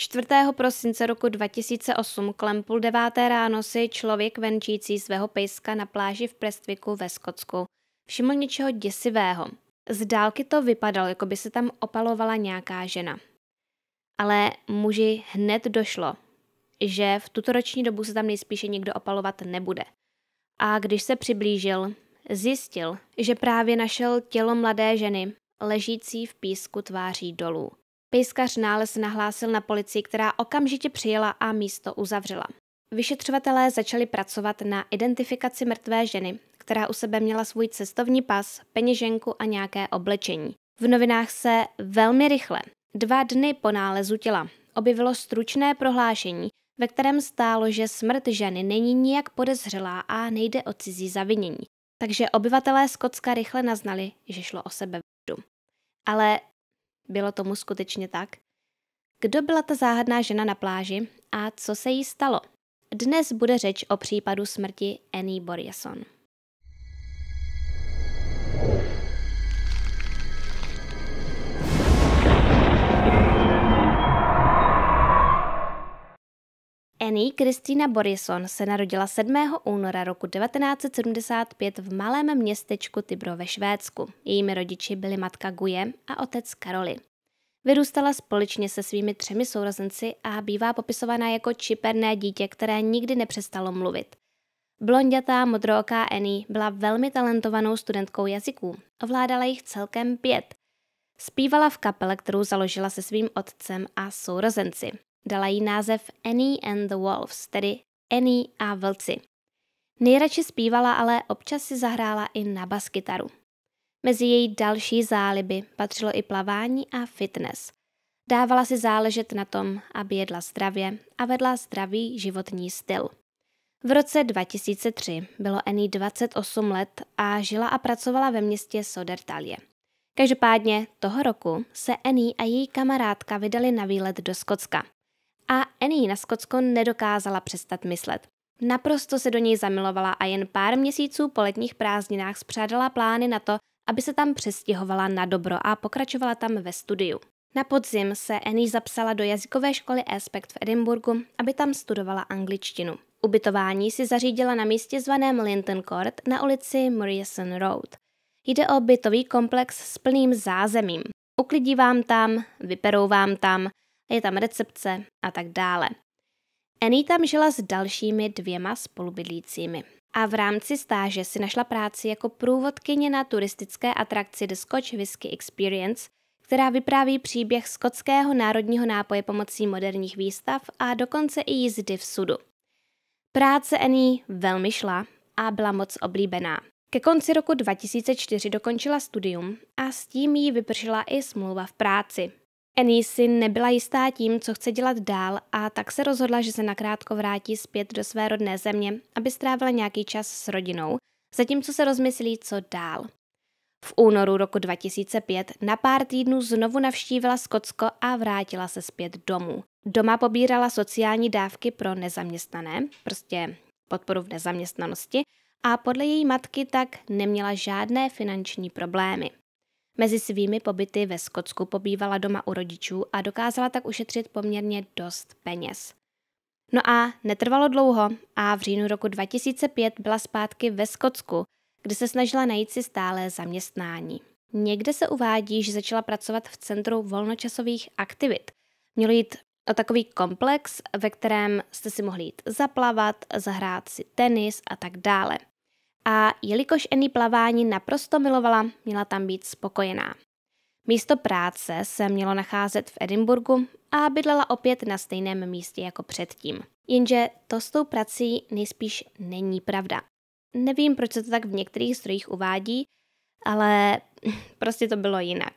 4. prosince roku 2008 kolem půl deváté ráno si člověk venčící svého pejska na pláži v Prestviku ve Skotsku všiml něčeho děsivého. Z dálky to vypadalo, jako by se tam opalovala nějaká žena. Ale muži hned došlo, že v tuto roční dobu se tam nejspíše nikdo opalovat nebude. A když se přiblížil, zjistil, že právě našel tělo mladé ženy, ležící v písku tváří dolů. Pejskař nález nahlásil na policii, která okamžitě přijela a místo uzavřela. Vyšetřovatelé začali pracovat na identifikaci mrtvé ženy, která u sebe měla svůj cestovní pas, peněženku a nějaké oblečení. V novinách se velmi rychle, dva dny po nálezu těla, objevilo stručné prohlášení, ve kterém stálo, že smrt ženy není nijak podezřelá a nejde o cizí zavinění. Takže obyvatelé Skotska rychle naznali, že šlo o sebevraždu. Ale bylo tomu skutečně tak. Kdo byla ta záhadná žena na pláži a co se jí stalo? Dnes bude řeč o případu smrti Annie Borjason. Annie Kristýna Borison se narodila 7. února roku 1975 v malém městečku Tybro ve Švédsku. Jejími rodiči byli matka Guje a otec Karoli. Vyrůstala společně se svými třemi sourozenci a bývá popisovaná jako čiperné dítě, které nikdy nepřestalo mluvit. Blondětá modrooká Annie byla velmi talentovanou studentkou jazyků. Ovládala jich celkem pět. Spívala v kapele, kterou založila se svým otcem a sourozenci. Dala jí název Annie and the Wolves, tedy Annie a vlci. Nejradši zpívala, ale občas si zahrála i na baskytaru. Mezi její další záliby patřilo i plavání a fitness. Dávala si záležet na tom, aby jedla zdravě a vedla zdravý životní styl. V roce 2003 bylo Annie 28 let a žila a pracovala ve městě Sodertalie. Každopádně toho roku se Annie a její kamarádka vydali na výlet do Skotska a Annie na Skotsko nedokázala přestat myslet. Naprosto se do něj zamilovala a jen pár měsíců po letních prázdninách spřádala plány na to, aby se tam přestěhovala na dobro a pokračovala tam ve studiu. Na podzim se Annie zapsala do jazykové školy Aspect v Edinburgu, aby tam studovala angličtinu. Ubytování si zařídila na místě zvaném Linton Court na ulici Morrison Road. Jde o bytový komplex s plným zázemím. Uklidí vám tam, vyperou vám tam, je tam recepce a tak dále. Annie tam žila s dalšími dvěma spolubydlícími a v rámci stáže si našla práci jako průvodkyně na turistické atrakci The Scotch Whisky Experience, která vypráví příběh skotského národního nápoje pomocí moderních výstav a dokonce i jízdy v sudu. Práce Annie velmi šla a byla moc oblíbená. Ke konci roku 2004 dokončila studium a s tím jí vypršela i smlouva v práci. Annie si nebyla jistá tím, co chce dělat dál a tak se rozhodla, že se nakrátko vrátí zpět do své rodné země, aby strávila nějaký čas s rodinou, zatímco se rozmyslí, co dál. V únoru roku 2005 na pár týdnů znovu navštívila Skotsko a vrátila se zpět domů. Doma pobírala sociální dávky pro nezaměstnané, prostě podporu v nezaměstnanosti, a podle její matky tak neměla žádné finanční problémy. Mezi svými pobyty ve Skotsku pobývala doma u rodičů a dokázala tak ušetřit poměrně dost peněz. No a netrvalo dlouho a v říjnu roku 2005 byla zpátky ve Skotsku, kde se snažila najít si stále zaměstnání. Někde se uvádí, že začala pracovat v Centru volnočasových aktivit. Mělo jít o takový komplex, ve kterém jste si mohli jít zaplavat, zahrát si tenis a tak dále a jelikož Annie plavání naprosto milovala, měla tam být spokojená. Místo práce se mělo nacházet v Edinburgu a bydlela opět na stejném místě jako předtím. Jenže to s tou prací nejspíš není pravda. Nevím, proč se to tak v některých zdrojích uvádí, ale prostě to bylo jinak.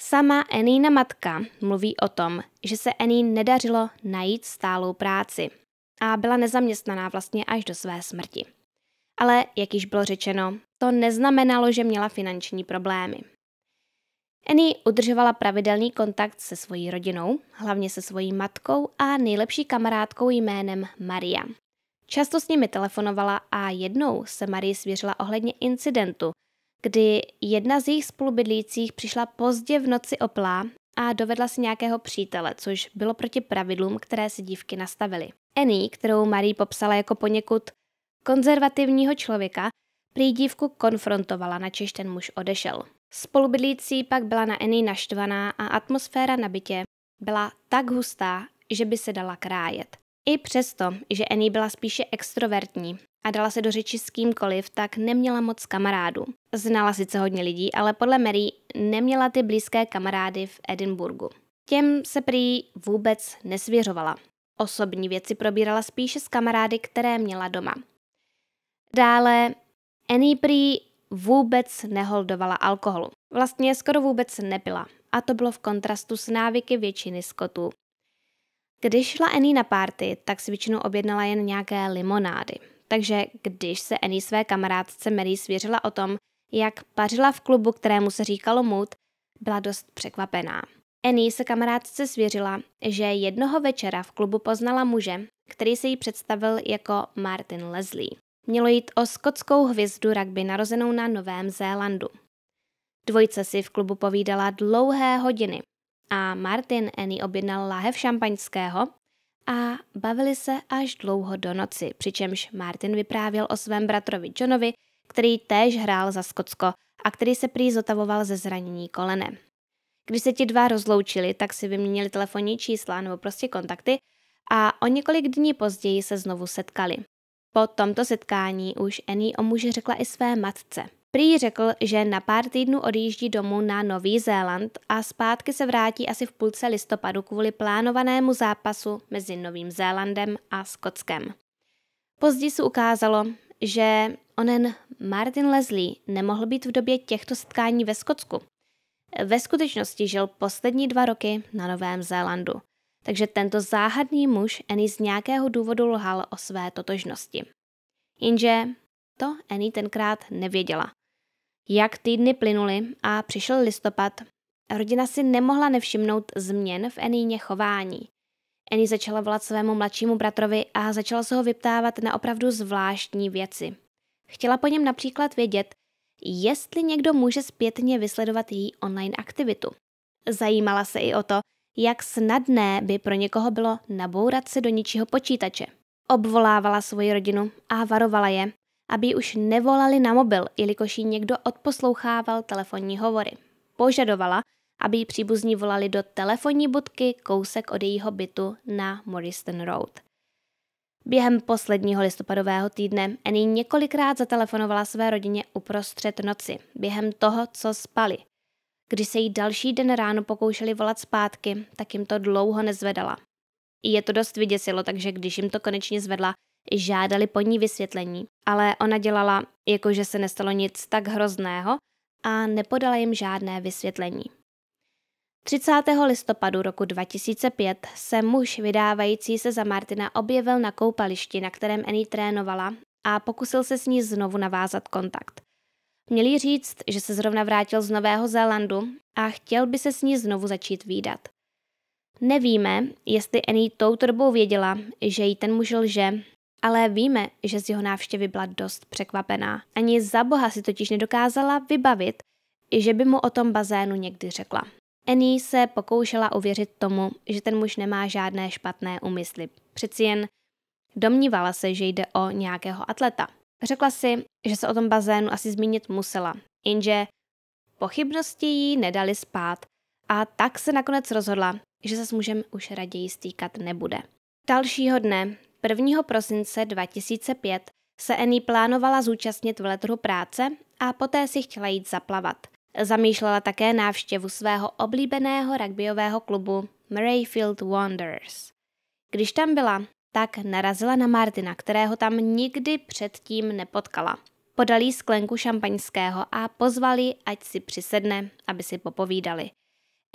Sama Annie'na matka mluví o tom, že se Annie nedařilo najít stálou práci a byla nezaměstnaná vlastně až do své smrti ale jak již bylo řečeno, to neznamenalo, že měla finanční problémy. Annie udržovala pravidelný kontakt se svojí rodinou, hlavně se svojí matkou a nejlepší kamarádkou jménem Maria. Často s nimi telefonovala a jednou se Marie svěřila ohledně incidentu, kdy jedna z jejich spolubydlících přišla pozdě v noci oplá a dovedla si nějakého přítele, což bylo proti pravidlům, které si dívky nastavily. Annie, kterou Marie popsala jako poněkud konzervativního člověka, prý dívku konfrontovala, načež ten muž odešel. Spolubydlící pak byla na Annie naštvaná a atmosféra na bytě byla tak hustá, že by se dala krájet. I přesto, že Annie byla spíše extrovertní a dala se do řeči s kýmkoliv, tak neměla moc kamarádů. Znala sice hodně lidí, ale podle Mary neměla ty blízké kamarády v Edinburgu. Těm se prý vůbec nesvěřovala. Osobní věci probírala spíše s kamarády, které měla doma. Dále Annie prý vůbec neholdovala alkoholu. Vlastně skoro vůbec nepila. A to bylo v kontrastu s návyky většiny skotů. Když šla Annie na párty, tak si většinou objednala jen nějaké limonády. Takže když se Annie své kamarádce Mary svěřila o tom, jak pařila v klubu, kterému se říkalo Mood, byla dost překvapená. Annie se kamarádce svěřila, že jednoho večera v klubu poznala muže, který se jí představil jako Martin Leslie. Mělo jít o skotskou hvězdu rugby narozenou na Novém Zélandu. Dvojice si v klubu povídala dlouhé hodiny a Martin Annie objednal láhev šampaňského a bavili se až dlouho do noci, přičemž Martin vyprávěl o svém bratrovi Johnovi, který též hrál za Skotsko a který se prý zotavoval ze zranění kolene. Když se ti dva rozloučili, tak si vyměnili telefonní čísla nebo prostě kontakty a o několik dní později se znovu setkali. Po tomto setkání už Annie o muži řekla i své matce. Prý řekl, že na pár týdnů odjíždí domů na Nový Zéland a zpátky se vrátí asi v půlce listopadu kvůli plánovanému zápasu mezi Novým Zélandem a Skotskem. Později se ukázalo, že onen Martin Leslie nemohl být v době těchto setkání ve Skotsku. Ve skutečnosti žil poslední dva roky na Novém Zélandu – takže tento záhadný muž Annie z nějakého důvodu lhal o své totožnosti. Jinže to Annie tenkrát nevěděla. Jak týdny plynuly a přišel listopad, rodina si nemohla nevšimnout změn v Annie chování. Annie začala volat svému mladšímu bratrovi a začala se ho vyptávat na opravdu zvláštní věci. Chtěla po něm například vědět, jestli někdo může zpětně vysledovat její online aktivitu. Zajímala se i o to, jak snadné by pro někoho bylo nabourat se do ničího počítače. Obvolávala svoji rodinu a varovala je, aby už nevolali na mobil, jelikož jí někdo odposlouchával telefonní hovory. Požadovala, aby jí příbuzní volali do telefonní budky kousek od jejího bytu na Morriston Road. Během posledního listopadového týdne Annie několikrát zatelefonovala své rodině uprostřed noci, během toho, co spali. Když se jí další den ráno pokoušeli volat zpátky, tak jim to dlouho nezvedala. Je to dost vyděsilo, takže když jim to konečně zvedla, žádali po ní vysvětlení, ale ona dělala, jako že se nestalo nic tak hrozného a nepodala jim žádné vysvětlení. 30. listopadu roku 2005 se muž vydávající se za Martina objevil na koupališti, na kterém Annie trénovala a pokusil se s ní znovu navázat kontakt – Měli říct, že se zrovna vrátil z Nového Zélandu a chtěl by se s ní znovu začít výdat. Nevíme, jestli Annie tou dobou věděla, že jí ten muž lže, ale víme, že z jeho návštěvy byla dost překvapená. Ani za boha si totiž nedokázala vybavit, že by mu o tom bazénu někdy řekla. Annie se pokoušela uvěřit tomu, že ten muž nemá žádné špatné úmysly. Přeci jen domnívala se, že jde o nějakého atleta. Řekla si, že se o tom bazénu asi zmínit musela, jenže pochybnosti jí nedali spát a tak se nakonec rozhodla, že se s mužem už raději stýkat nebude. Dalšího dne, 1. prosince 2005, se Annie plánovala zúčastnit v letru práce a poté si chtěla jít zaplavat. Zamýšlela také návštěvu svého oblíbeného rugbyového klubu Murrayfield Wanderers. Když tam byla, tak narazila na Martina, kterého tam nikdy předtím nepotkala. Podali sklenku šampaňského a pozvali, ať si přisedne, aby si popovídali.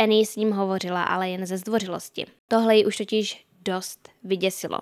Annie s ním hovořila, ale jen ze zdvořilosti. Tohle ji už totiž dost vyděsilo.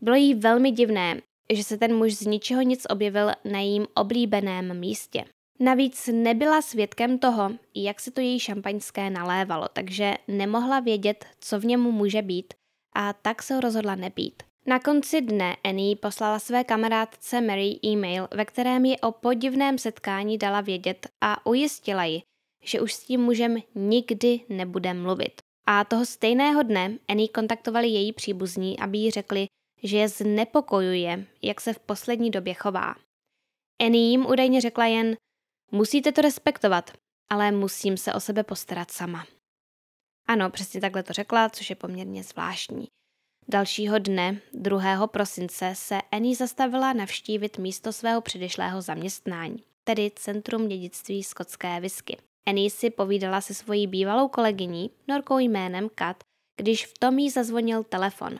Bylo jí velmi divné, že se ten muž z ničeho nic objevil na jím oblíbeném místě. Navíc nebyla svědkem toho, jak se to její šampaňské nalévalo, takže nemohla vědět, co v něm může být a tak se ho rozhodla nebýt. Na konci dne Annie poslala své kamarádce Mary e-mail, ve kterém ji o podivném setkání dala vědět a ujistila ji, že už s tím mužem nikdy nebude mluvit. A toho stejného dne Annie kontaktovali její příbuzní, aby jí řekli, že je znepokojuje, jak se v poslední době chová. Annie jim údajně řekla jen, musíte to respektovat, ale musím se o sebe postarat sama. Ano, přesně takhle to řekla, což je poměrně zvláštní. Dalšího dne, 2. prosince, se Annie zastavila navštívit místo svého předešlého zaměstnání, tedy Centrum dědictví skotské visky. Annie si povídala se svojí bývalou kolegyní, norkou jménem Kat, když v tom jí zazvonil telefon.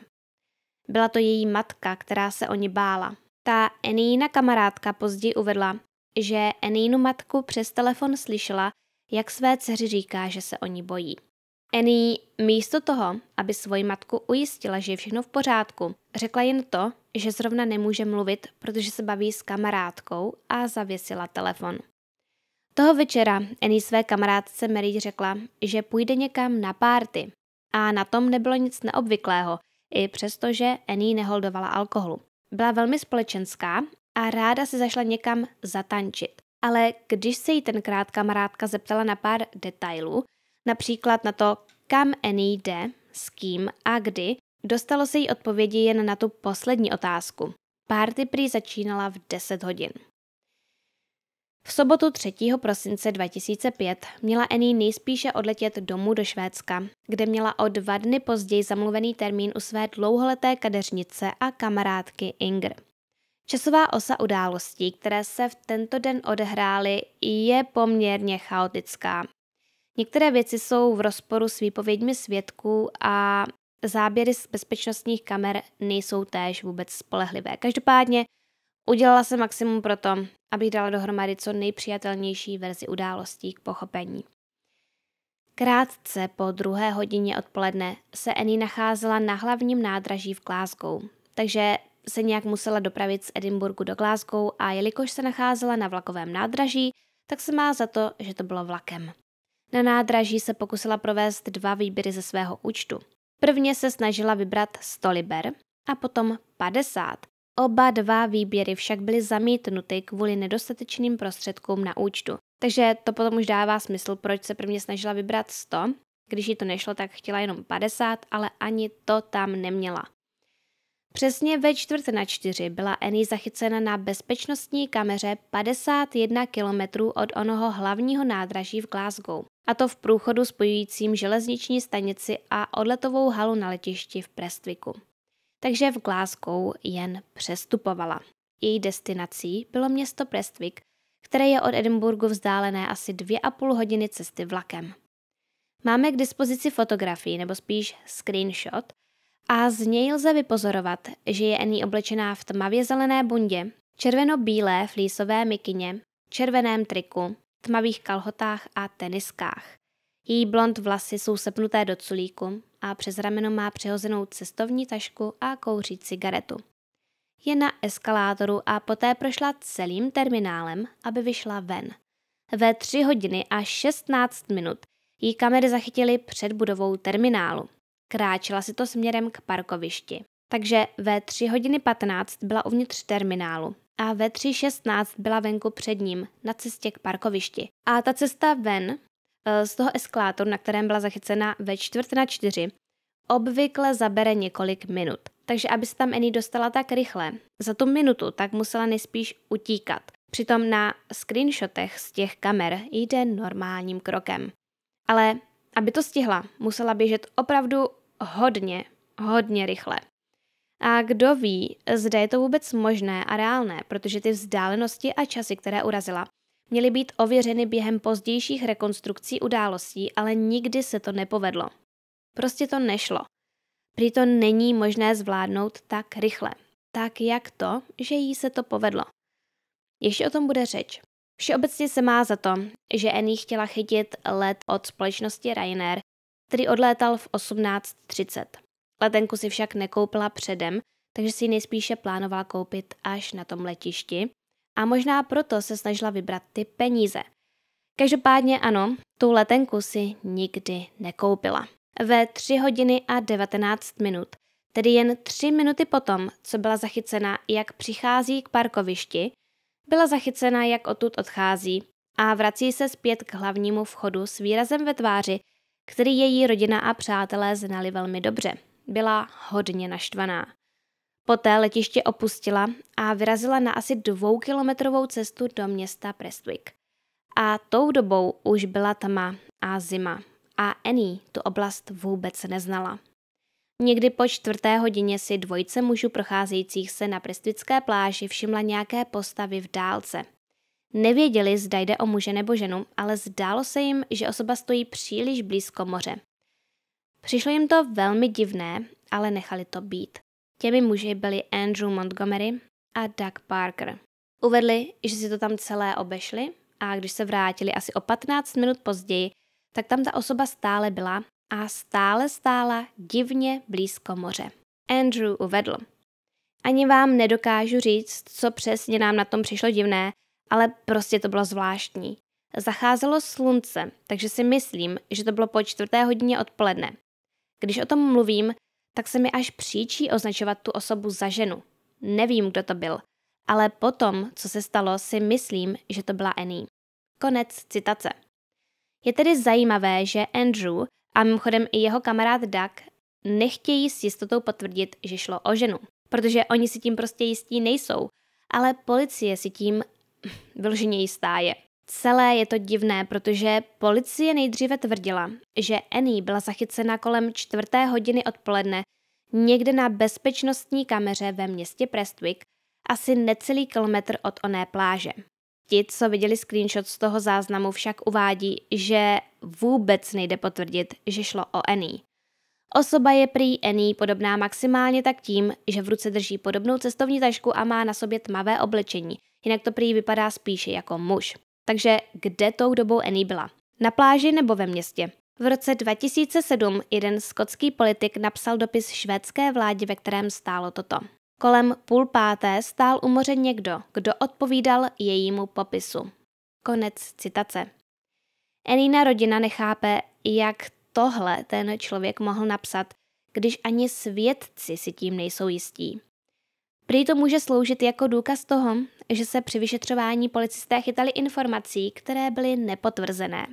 Byla to její matka, která se o ní bála. Ta Annieina kamarádka později uvedla, že Annienu matku přes telefon slyšela, jak své dceři říká, že se o ní bojí. Annie místo toho, aby svoji matku ujistila, že je všechno v pořádku, řekla jen to, že zrovna nemůže mluvit, protože se baví s kamarádkou a zavěsila telefon. Toho večera Annie své kamarádce Mary řekla, že půjde někam na párty. A na tom nebylo nic neobvyklého, i přestože Annie neholdovala alkoholu. Byla velmi společenská a ráda si zašla někam zatančit. Ale když se jí tenkrát kamarádka zeptala na pár detailů, například na to, kam Annie jde, s kým a kdy, dostalo se jí odpovědi jen na tu poslední otázku. Párty prý začínala v 10 hodin. V sobotu 3. prosince 2005 měla Annie nejspíše odletět domů do Švédska, kde měla o dva dny později zamluvený termín u své dlouholeté kadeřnice a kamarádky Inger. Časová osa událostí, které se v tento den odehrály, je poměrně chaotická Některé věci jsou v rozporu s výpověďmi svědků a záběry z bezpečnostních kamer nejsou též vůbec spolehlivé. Každopádně udělala jsem maximum pro to, abych dala dohromady co nejpřijatelnější verzi událostí k pochopení. Krátce po druhé hodině odpoledne se Annie nacházela na hlavním nádraží v Glasgow, takže se nějak musela dopravit z Edinburgu do Glasgow a jelikož se nacházela na vlakovém nádraží, tak se má za to, že to bylo vlakem. Na nádraží se pokusila provést dva výběry ze svého účtu. Prvně se snažila vybrat 100 liber a potom 50. Oba dva výběry však byly zamítnuty kvůli nedostatečným prostředkům na účtu. Takže to potom už dává smysl, proč se prvně snažila vybrat 100, když jí to nešlo, tak chtěla jenom 50, ale ani to tam neměla. Přesně ve čtvrt na čtyři byla Annie zachycena na bezpečnostní kameře 51 kilometrů od onoho hlavního nádraží v Glasgow, a to v průchodu spojujícím železniční stanici a odletovou halu na letišti v Prestviku. Takže v Glasgow jen přestupovala. Její destinací bylo město Prestvik, které je od Edinburgu vzdálené asi dvě a půl hodiny cesty vlakem. Máme k dispozici fotografii, nebo spíš screenshot, a z něj lze vypozorovat, že je Annie oblečená v tmavě zelené bundě, červeno-bílé flísové mikině, červeném triku, tmavých kalhotách a teniskách. Její blond vlasy jsou sepnuté do culíku a přes rameno má přehozenou cestovní tašku a kouří cigaretu. Je na eskalátoru a poté prošla celým terminálem, aby vyšla ven. Ve 3 hodiny a 16 minut jí kamery zachytily před budovou terminálu. Kráčela si to směrem k parkovišti. Takže ve 3 hodiny 15 byla uvnitř terminálu a ve 3.16 byla venku před ním, na cestě k parkovišti. A ta cesta ven eh, z toho eskalátoru, na kterém byla zachycena ve čtvrt na čtyři, obvykle zabere několik minut. Takže aby se tam Annie dostala tak rychle, za tu minutu, tak musela nejspíš utíkat. Přitom na screenshotech z těch kamer jde normálním krokem. Ale aby to stihla, musela běžet opravdu hodně, hodně rychle. A kdo ví, zde je to vůbec možné a reálné, protože ty vzdálenosti a časy, které urazila, měly být ověřeny během pozdějších rekonstrukcí událostí, ale nikdy se to nepovedlo. Prostě to nešlo. Prý to není možné zvládnout tak rychle. Tak jak to, že jí se to povedlo? Ještě o tom bude řeč. Všeobecně se má za to, že Annie chtěla chytit let od společnosti Ryanair který odlétal v 18.30. Letenku si však nekoupila předem, takže si ji nejspíše plánovala koupit až na tom letišti a možná proto se snažila vybrat ty peníze. Každopádně ano, tu letenku si nikdy nekoupila. Ve 3 hodiny a 19 minut, tedy jen 3 minuty potom, co byla zachycena, jak přichází k parkovišti, byla zachycena, jak odtud odchází a vrací se zpět k hlavnímu vchodu s výrazem ve tváři, který její rodina a přátelé znali velmi dobře. Byla hodně naštvaná. Poté letiště opustila a vyrazila na asi dvoukilometrovou cestu do města Prestwick. A tou dobou už byla tma a zima a Annie tu oblast vůbec neznala. Někdy po čtvrté hodině si dvojice mužů procházejících se na prestvické pláži všimla nějaké postavy v dálce – Nevěděli, zda jde o muže nebo ženu, ale zdálo se jim, že osoba stojí příliš blízko moře. Přišlo jim to velmi divné, ale nechali to být. Těmi muži byli Andrew Montgomery a Doug Parker. Uvedli, že si to tam celé obešli a když se vrátili asi o 15 minut později, tak tam ta osoba stále byla a stále stála divně blízko moře. Andrew uvedl. Ani vám nedokážu říct, co přesně nám na tom přišlo divné, ale prostě to bylo zvláštní. Zacházelo slunce, takže si myslím, že to bylo po čtvrté hodině odpoledne. Když o tom mluvím, tak se mi až příčí označovat tu osobu za ženu. Nevím, kdo to byl, ale potom, co se stalo, si myslím, že to byla Annie. Konec citace. Je tedy zajímavé, že Andrew a mimochodem i jeho kamarád Doug nechtějí s jistotou potvrdit, že šlo o ženu, protože oni si tím prostě jistí nejsou, ale policie si tím vyloženě jistá je. Celé je to divné, protože policie nejdříve tvrdila, že Annie byla zachycena kolem čtvrté hodiny odpoledne někde na bezpečnostní kameře ve městě Prestwick, asi necelý kilometr od oné pláže. Ti, co viděli screenshot z toho záznamu, však uvádí, že vůbec nejde potvrdit, že šlo o Annie. Osoba je prý Annie podobná maximálně tak tím, že v ruce drží podobnou cestovní tašku a má na sobě tmavé oblečení – jinak to prý vypadá spíše jako muž. Takže kde tou dobou Annie byla? Na pláži nebo ve městě? V roce 2007 jeden skotský politik napsal dopis švédské vládě, ve kterém stálo toto. Kolem půl páté stál u moře někdo, kdo odpovídal jejímu popisu. Konec citace. Enina rodina nechápe, jak tohle ten člověk mohl napsat, když ani svědci si tím nejsou jistí. Prý to může sloužit jako důkaz toho, že se při vyšetřování policisté chytali informací, které byly nepotvrzené.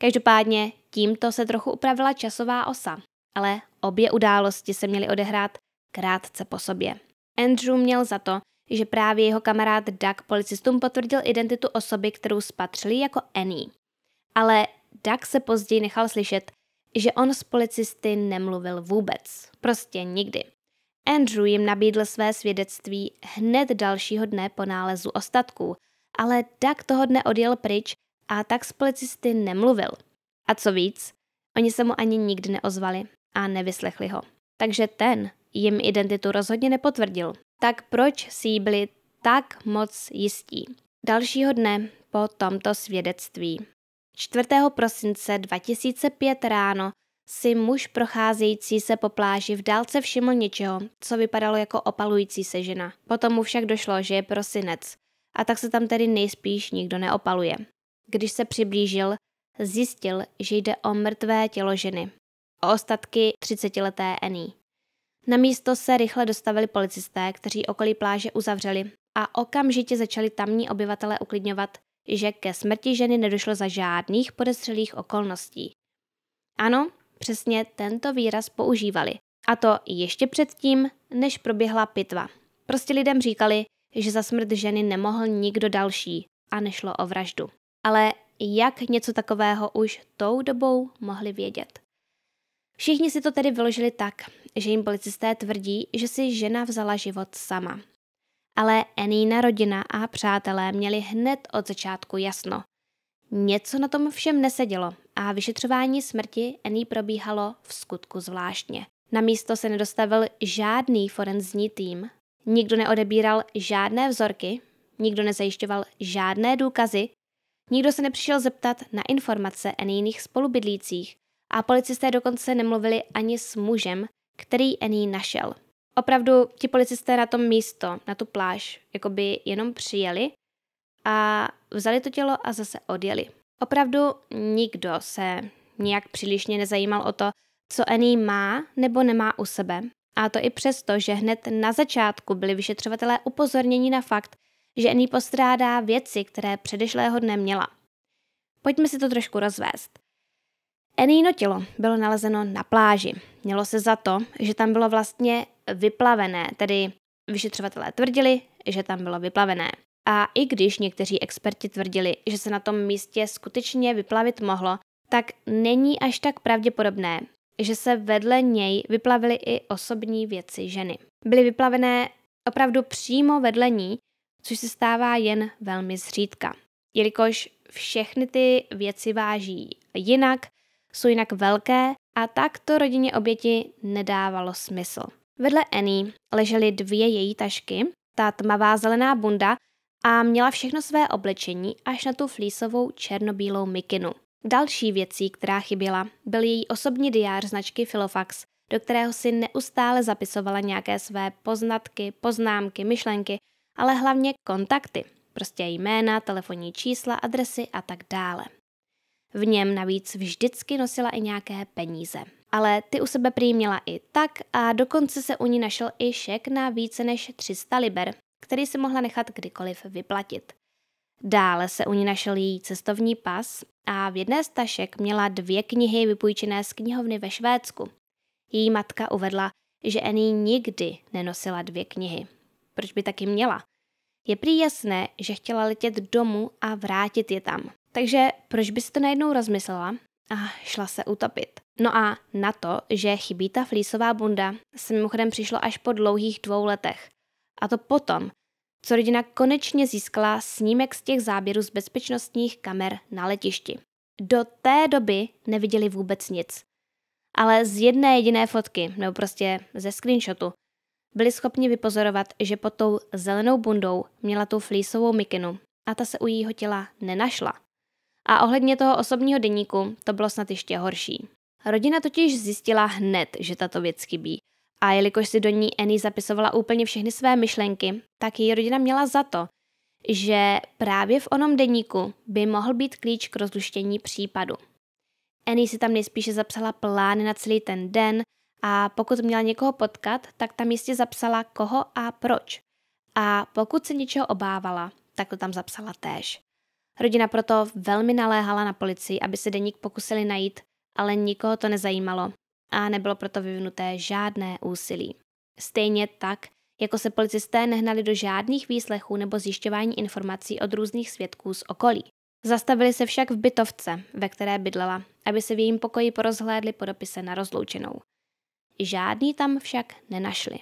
Každopádně tímto se trochu upravila časová osa, ale obě události se měly odehrát krátce po sobě. Andrew měl za to, že právě jeho kamarád Doug policistům potvrdil identitu osoby, kterou spatřili jako Annie. Ale Doug se později nechal slyšet, že on s policisty nemluvil vůbec. Prostě nikdy. Andrew jim nabídl své svědectví hned dalšího dne po nálezu ostatků, ale Doug toho dne odjel pryč a tak s policisty nemluvil. A co víc, oni se mu ani nikdy neozvali a nevyslechli ho. Takže ten jim identitu rozhodně nepotvrdil. Tak proč si jí byli tak moc jistí? Dalšího dne po tomto svědectví. 4. prosince 2005 ráno si muž procházející se po pláži v dálce všiml něčeho, co vypadalo jako opalující se žena. Potom mu však došlo, že je prosinec, a tak se tam tedy nejspíš nikdo neopaluje. Když se přiblížil, zjistil, že jde o mrtvé tělo ženy. O ostatky 30-leté eny. Na místo se rychle dostavili policisté, kteří okolí pláže uzavřeli a okamžitě začali tamní obyvatele uklidňovat, že ke smrti ženy nedošlo za žádných podezřelých okolností. Ano, přesně tento výraz používali. A to ještě předtím, než proběhla pitva. Prostě lidem říkali, že za smrt ženy nemohl nikdo další a nešlo o vraždu. Ale jak něco takového už tou dobou mohli vědět? Všichni si to tedy vyložili tak, že jim policisté tvrdí, že si žena vzala život sama. Ale Enína rodina a přátelé měli hned od začátku jasno. Něco na tom všem nesedělo a vyšetřování smrti Annie probíhalo v skutku zvláštně. Na místo se nedostavil žádný forenzní tým, nikdo neodebíral žádné vzorky, nikdo nezajišťoval žádné důkazy, nikdo se nepřišel zeptat na informace jiných spolubydlících a policisté dokonce nemluvili ani s mužem, který Annie našel. Opravdu ti policisté na tom místo, na tu pláž, jako by jenom přijeli a vzali to tělo a zase odjeli. Opravdu nikdo se nijak přílišně nezajímal o to, co Annie má nebo nemá u sebe. A to i přesto, že hned na začátku byli vyšetřovatelé upozorněni na fakt, že Annie postrádá věci, které předešlého dne měla. Pojďme si to trošku rozvést. Annie tělo bylo nalezeno na pláži. Mělo se za to, že tam bylo vlastně vyplavené, tedy vyšetřovatelé tvrdili, že tam bylo vyplavené. A i když někteří experti tvrdili, že se na tom místě skutečně vyplavit mohlo, tak není až tak pravděpodobné, že se vedle něj vyplavily i osobní věci ženy. Byly vyplavené opravdu přímo vedle ní, což se stává jen velmi zřídka. Jelikož všechny ty věci váží jinak, jsou jinak velké a tak to rodině oběti nedávalo smysl. Vedle Annie ležely dvě její tašky, ta tmavá zelená bunda a měla všechno své oblečení až na tu flísovou černobílou mikinu. Další věcí, která chyběla, byl její osobní diář značky Filofax, do kterého si neustále zapisovala nějaké své poznatky, poznámky, myšlenky, ale hlavně kontakty, prostě jména, telefonní čísla, adresy a tak dále. V něm navíc vždycky nosila i nějaké peníze. Ale ty u sebe prý měla i tak a dokonce se u ní našel i šek na více než 300 liber, který si mohla nechat kdykoliv vyplatit. Dále se u ní našel její cestovní pas a v jedné z tašek měla dvě knihy vypůjčené z knihovny ve Švédsku. Její matka uvedla, že Annie nikdy nenosila dvě knihy. Proč by taky měla? Je prý jasné, že chtěla letět domů a vrátit je tam. Takže proč by si to najednou rozmyslela a šla se utopit? No a na to, že chybí ta flísová bunda, se mimochodem přišlo až po dlouhých dvou letech. A to potom, co rodina konečně získala snímek z těch záběrů z bezpečnostních kamer na letišti. Do té doby neviděli vůbec nic. Ale z jedné jediné fotky, nebo prostě ze screenshotu, byli schopni vypozorovat, že pod tou zelenou bundou měla tu flísovou mikinu a ta se u jejího těla nenašla. A ohledně toho osobního deníku to bylo snad ještě horší. Rodina totiž zjistila hned, že tato věc chybí a jelikož si do ní Annie zapisovala úplně všechny své myšlenky, tak její rodina měla za to, že právě v onom deníku by mohl být klíč k rozluštění případu. Annie si tam nejspíše zapsala plány na celý ten den a pokud měla někoho potkat, tak tam jistě zapsala koho a proč. A pokud se něčeho obávala, tak to tam zapsala též. Rodina proto velmi naléhala na policii, aby se deník pokusili najít, ale nikoho to nezajímalo a nebylo proto vyvinuté žádné úsilí. Stejně tak, jako se policisté nehnali do žádných výslechů nebo zjišťování informací od různých svědků z okolí. Zastavili se však v bytovce, ve které bydlela, aby se v jejím pokoji porozhlédli po dopise na rozloučenou. Žádný tam však nenašli.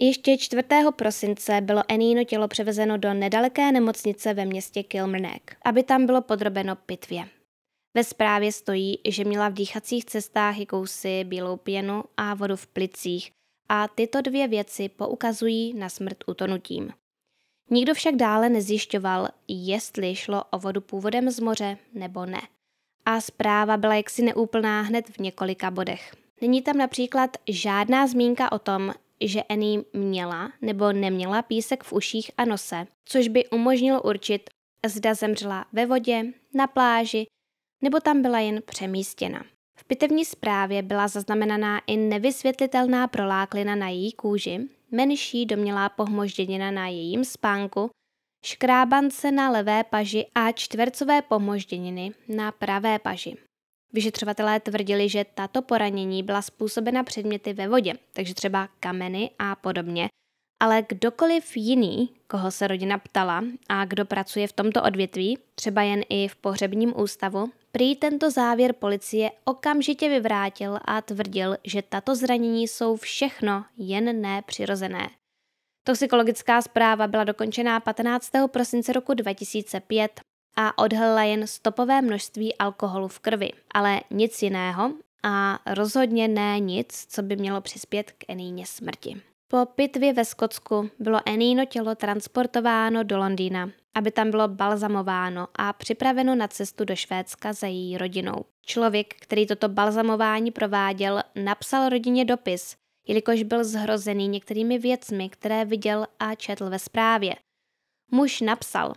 Ještě 4. prosince bylo Enino tělo převezeno do nedaleké nemocnice ve městě Kilmrnek, aby tam bylo podrobeno pitvě. Ve zprávě stojí, že měla v dýchacích cestách jakousi bílou pěnu a vodu v plicích a tyto dvě věci poukazují na smrt utonutím. Nikdo však dále nezjišťoval, jestli šlo o vodu původem z moře nebo ne. A zpráva byla jaksi neúplná hned v několika bodech. Není tam například žádná zmínka o tom, že Annie měla nebo neměla písek v uších a nose, což by umožnilo určit, zda zemřela ve vodě, na pláži nebo tam byla jen přemístěna. V pitevní zprávě byla zaznamenaná i nevysvětlitelná proláklina na její kůži, menší domělá pohmožděnina na jejím spánku, škrábance na levé paži a čtvercové pohmožděniny na pravé paži. Vyšetřovatelé tvrdili, že tato poranění byla způsobena předměty ve vodě, takže třeba kameny a podobně, ale kdokoliv jiný, koho se rodina ptala a kdo pracuje v tomto odvětví, třeba jen i v pohřebním ústavu, Prý tento závěr policie okamžitě vyvrátil a tvrdil, že tato zranění jsou všechno jen nepřirozené. Toxikologická zpráva byla dokončená 15. prosince roku 2005 a odhalila jen stopové množství alkoholu v krvi, ale nic jiného a rozhodně ne nic, co by mělo přispět k Eníně smrti. Po pitvě ve Skotsku bylo Eníno tělo transportováno do Londýna, aby tam bylo balzamováno a připraveno na cestu do Švédska za její rodinou. Člověk, který toto balzamování prováděl, napsal rodině dopis, jelikož byl zhrozený některými věcmi, které viděl a četl ve zprávě. Muž napsal,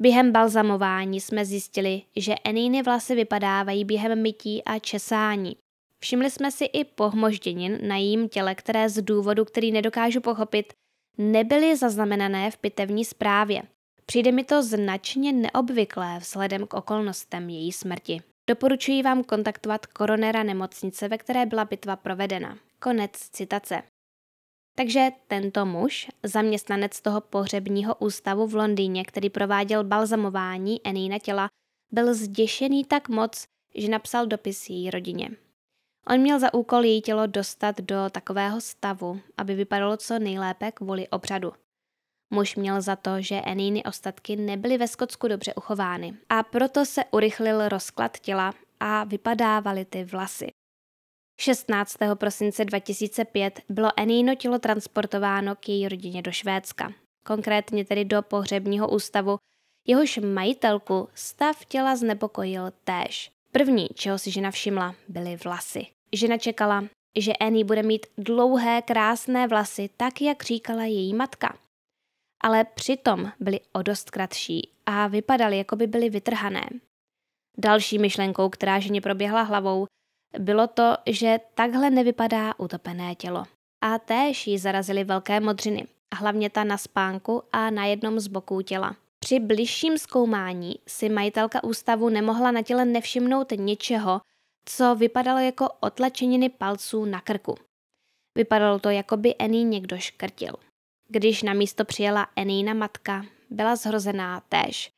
Během balzamování jsme zjistili, že Enýny vlasy vypadávají během mytí a česání. Všimli jsme si i pohmožděnin na jím těle, které z důvodu, který nedokážu pochopit, nebyly zaznamenané v pitevní zprávě. Přijde mi to značně neobvyklé vzhledem k okolnostem její smrti. Doporučuji vám kontaktovat koronera nemocnice, ve které byla bitva provedena. Konec citace. Takže tento muž, zaměstnanec toho pohřebního ústavu v Londýně, který prováděl balzamování na těla, byl zděšený tak moc, že napsal dopis její rodině. On měl za úkol její tělo dostat do takového stavu, aby vypadalo co nejlépe kvůli obřadu. Muž měl za to, že Eniny ostatky nebyly ve Skotsku dobře uchovány a proto se urychlil rozklad těla a vypadávaly ty vlasy. 16. prosince 2005 bylo Enino tělo transportováno k její rodině do Švédska, konkrétně tedy do pohřebního ústavu, jehož majitelku stav těla znepokojil též. První, čeho si žena všimla, byly vlasy. Žena čekala, že Annie bude mít dlouhé, krásné vlasy, tak jak říkala její matka ale přitom byly o dost kratší a vypadaly, jako by byly vytrhané. Další myšlenkou, která ženě proběhla hlavou, bylo to, že takhle nevypadá utopené tělo. A též ji zarazily velké modřiny, hlavně ta na spánku a na jednom z boků těla. Při bližším zkoumání si majitelka ústavu nemohla na těle nevšimnout něčeho, co vypadalo jako otlačeniny palců na krku. Vypadalo to, jako by Annie někdo škrtil. Když na místo přijela Enina matka, byla zhrozená též.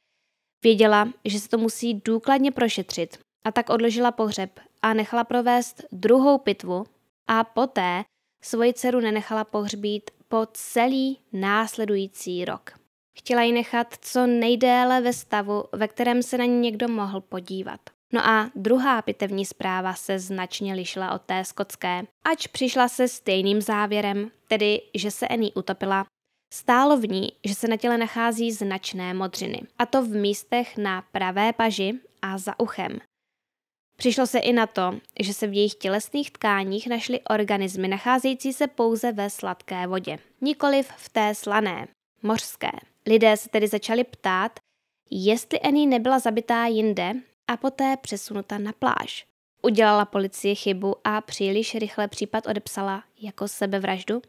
Věděla, že se to musí důkladně prošetřit a tak odložila pohřeb a nechala provést druhou pitvu a poté svoji dceru nenechala pohřbít po celý následující rok. Chtěla ji nechat co nejdéle ve stavu, ve kterém se na ní někdo mohl podívat. No a druhá pitevní zpráva se značně lišila od té skotské, ač přišla se stejným závěrem, tedy že se Annie utopila. Stálo v ní, že se na těle nachází značné modřiny, a to v místech na pravé paži a za uchem. Přišlo se i na to, že se v jejich tělesných tkáních našly organismy nacházející se pouze ve sladké vodě, nikoliv v té slané, mořské. Lidé se tedy začali ptát, jestli Annie nebyla zabitá jinde, a poté přesunuta na pláž. Udělala policie chybu a příliš rychle případ odepsala jako sebevraždu?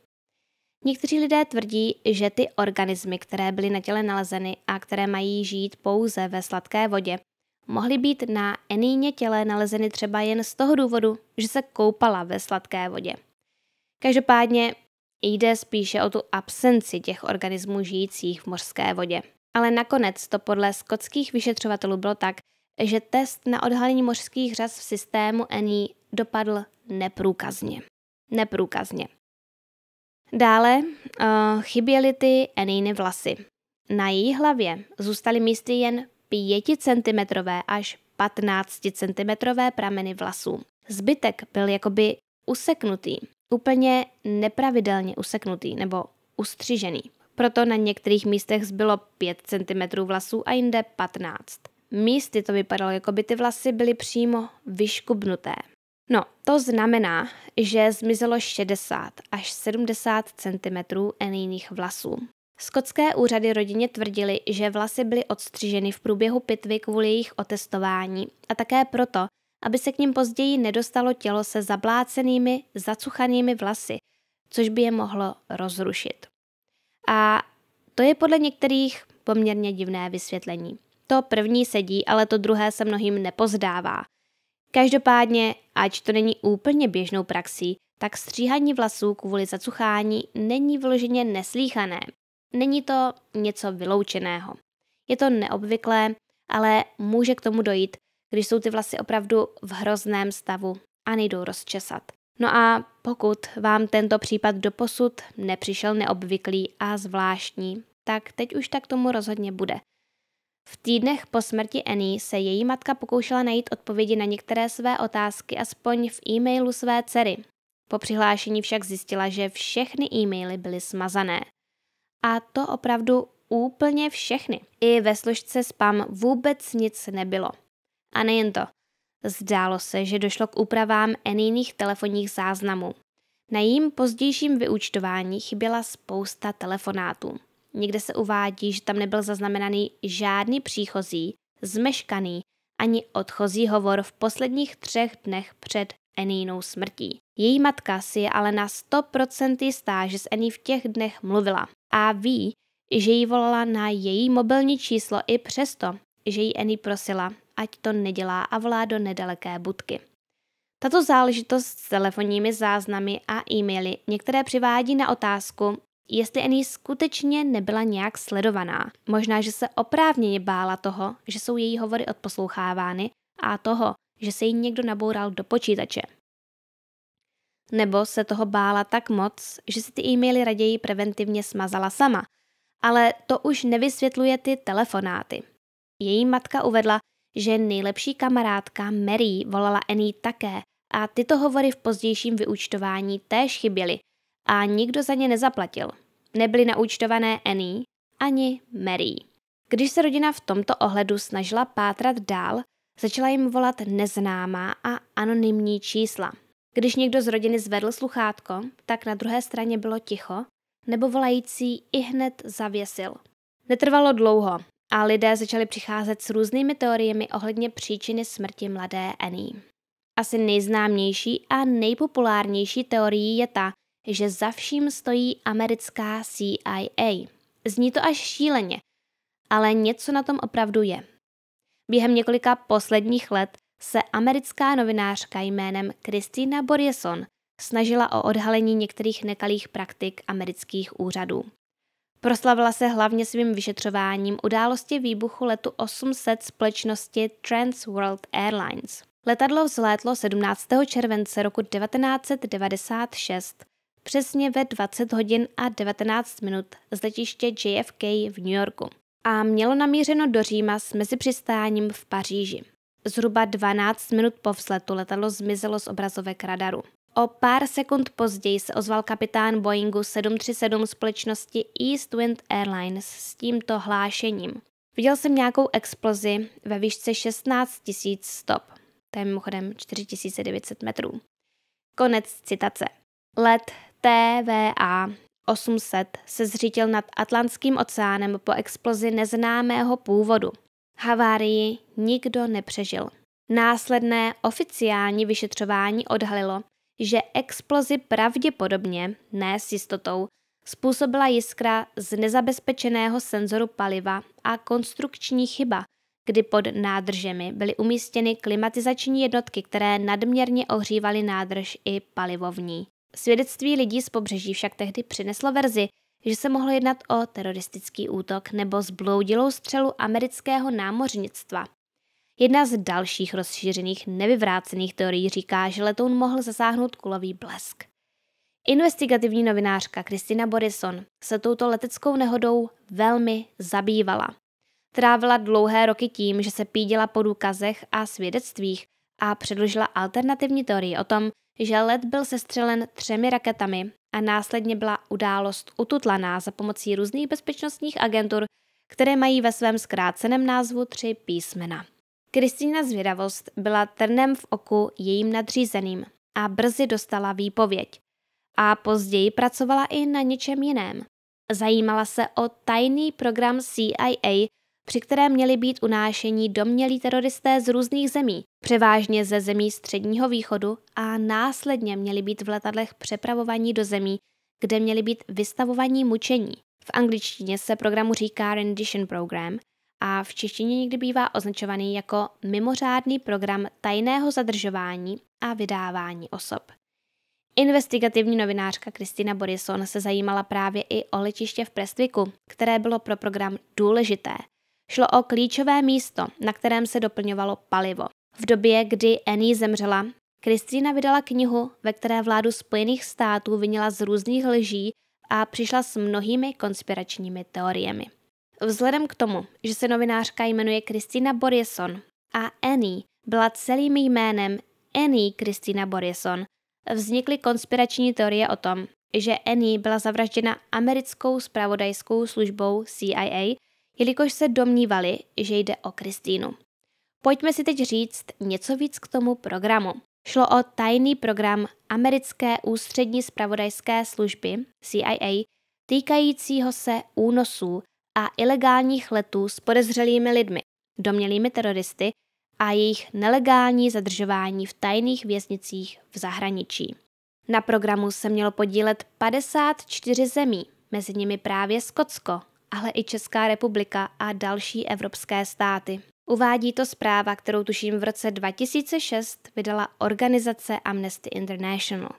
Někteří lidé tvrdí, že ty organismy, které byly na těle nalezeny a které mají žít pouze ve sladké vodě, mohly být na Eníně těle nalezeny třeba jen z toho důvodu, že se koupala ve sladké vodě. Každopádně jde spíše o tu absenci těch organismů žijících v mořské vodě. Ale nakonec to podle skotských vyšetřovatelů bylo tak, že test na odhalení mořských řas v systému ENI dopadl neprůkazně. Neprůkazně. Dále uh, chyběly ty Eniny vlasy. Na její hlavě zůstaly místy jen 5 cm až 15 cm prameny vlasů. Zbytek byl jakoby useknutý, úplně nepravidelně useknutý nebo ustřižený. Proto na některých místech zbylo 5 cm vlasů a jinde 15. Místy to vypadalo, jako by ty vlasy byly přímo vyškubnuté. No, to znamená, že zmizelo 60 až 70 cm Enýných vlasů. Skotské úřady rodině tvrdili, že vlasy byly odstřiženy v průběhu pitvy kvůli jejich otestování a také proto, aby se k ním později nedostalo tělo se zablácenými, zacuchanými vlasy, což by je mohlo rozrušit. A to je podle některých poměrně divné vysvětlení. To první sedí, ale to druhé se mnohým nepozdává. Každopádně, ať to není úplně běžnou praxí, tak stříhaní vlasů kvůli zacuchání není vyloženě neslíchané. Není to něco vyloučeného. Je to neobvyklé, ale může k tomu dojít, když jsou ty vlasy opravdu v hrozném stavu a nejdou rozčesat. No a pokud vám tento případ doposud nepřišel neobvyklý a zvláštní, tak teď už tak tomu rozhodně bude – v týdnech po smrti Annie se její matka pokoušela najít odpovědi na některé své otázky aspoň v e-mailu své dcery. Po přihlášení však zjistila, že všechny e-maily byly smazané. A to opravdu úplně všechny. I ve složce spam vůbec nic nebylo. A nejen to. Zdálo se, že došlo k úpravám Anniených telefonních záznamů. Na jím pozdějším vyúčtování chyběla spousta telefonátů. Někde se uvádí, že tam nebyl zaznamenaný žádný příchozí, zmeškaný ani odchozí hovor v posledních třech dnech před Enínou smrtí. Její matka si je ale na 100% jistá, že s Ení v těch dnech mluvila a ví, že ji volala na její mobilní číslo i přesto, že ji Eni prosila, ať to nedělá a volá do nedaleké budky. Tato záležitost s telefonními záznamy a e-maily některé přivádí na otázku, jestli Annie skutečně nebyla nějak sledovaná. Možná, že se oprávněně bála toho, že jsou její hovory odposlouchávány a toho, že se jí někdo naboural do počítače. Nebo se toho bála tak moc, že si ty e-maily raději preventivně smazala sama. Ale to už nevysvětluje ty telefonáty. Její matka uvedla, že nejlepší kamarádka Mary volala Annie také a tyto hovory v pozdějším vyúčtování též chyběly, a nikdo za ně nezaplatil. Nebyly naúčtované Annie ani Mary. Když se rodina v tomto ohledu snažila pátrat dál, začala jim volat neznámá a anonymní čísla. Když někdo z rodiny zvedl sluchátko, tak na druhé straně bylo ticho, nebo volající i hned zavěsil. Netrvalo dlouho a lidé začali přicházet s různými teoriemi ohledně příčiny smrti mladé Annie. Asi nejznámější a nejpopulárnější teorií je ta, že za vším stojí americká CIA. Zní to až šíleně, ale něco na tom opravdu je. Během několika posledních let se americká novinářka jménem Kristýna Borjeson snažila o odhalení některých nekalých praktik amerických úřadů. Proslavila se hlavně svým vyšetřováním události výbuchu letu 800 společnosti Trans World Airlines. Letadlo vzlétlo 17. července roku 1996 přesně ve 20 hodin a 19 minut z letiště JFK v New Yorku a mělo namířeno do Říma s mezipřistáním v Paříži. Zhruba 12 minut po vzletu letadlo zmizelo z obrazovek radaru. O pár sekund později se ozval kapitán Boeingu 737 společnosti Eastwind Airlines s tímto hlášením. Viděl jsem nějakou explozi ve výšce 16 000 stop. To je mimochodem 4900 metrů. Konec citace. Let TVA 800 se zřítil nad Atlantským oceánem po explozi neznámého původu. Havárii nikdo nepřežil. Následné oficiální vyšetřování odhalilo, že explozi pravděpodobně, ne s jistotou, způsobila jiskra z nezabezpečeného senzoru paliva a konstrukční chyba, kdy pod nádržemi byly umístěny klimatizační jednotky, které nadměrně ohřívaly nádrž i palivovní. Svědectví lidí z pobřeží však tehdy přineslo verzi, že se mohlo jednat o teroristický útok nebo zbloudilou střelu amerického námořnictva. Jedna z dalších rozšířených nevyvrácených teorií říká, že letoun mohl zasáhnout kulový blesk. Investigativní novinářka Kristina Borison se touto leteckou nehodou velmi zabývala. Trávila dlouhé roky tím, že se pídila po důkazech a svědectvích a předložila alternativní teorii o tom, že let byl sestřelen třemi raketami a následně byla událost ututlaná za pomocí různých bezpečnostních agentur, které mají ve svém zkráceném názvu tři písmena. Kristýna zvědavost byla trnem v oku jejím nadřízeným a brzy dostala výpověď. A později pracovala i na něčem jiném. Zajímala se o tajný program CIA, při které měli být unášení domělí teroristé z různých zemí, převážně ze zemí Středního východu a následně měli být v letadlech přepravovaní do zemí, kde měli být vystavovaní mučení. V angličtině se programu říká Rendition Program a v češtině někdy bývá označovaný jako mimořádný program tajného zadržování a vydávání osob. Investigativní novinářka Kristina Borison se zajímala právě i o letiště v Prestviku, které bylo pro program důležité – Šlo o klíčové místo, na kterém se doplňovalo palivo. V době, kdy Annie zemřela, Kristýna vydala knihu, ve které vládu Spojených států vyněla z různých lží a přišla s mnohými konspiračními teoriemi. Vzhledem k tomu, že se novinářka jmenuje Kristýna Borjeson a Annie byla celým jménem Annie Kristýna Borjeson, vznikly konspirační teorie o tom, že Annie byla zavražděna americkou spravodajskou službou CIA jelikož se domnívali, že jde o Kristýnu. Pojďme si teď říct něco víc k tomu programu. Šlo o tajný program americké ústřední spravodajské služby CIA týkajícího se únosů a ilegálních letů s podezřelými lidmi, domělými teroristy a jejich nelegální zadržování v tajných věznicích v zahraničí. Na programu se mělo podílet 54 zemí, mezi nimi právě Skotsko, ale i Česká republika a další evropské státy. Uvádí to zpráva, kterou tuším v roce 2006 vydala organizace Amnesty International.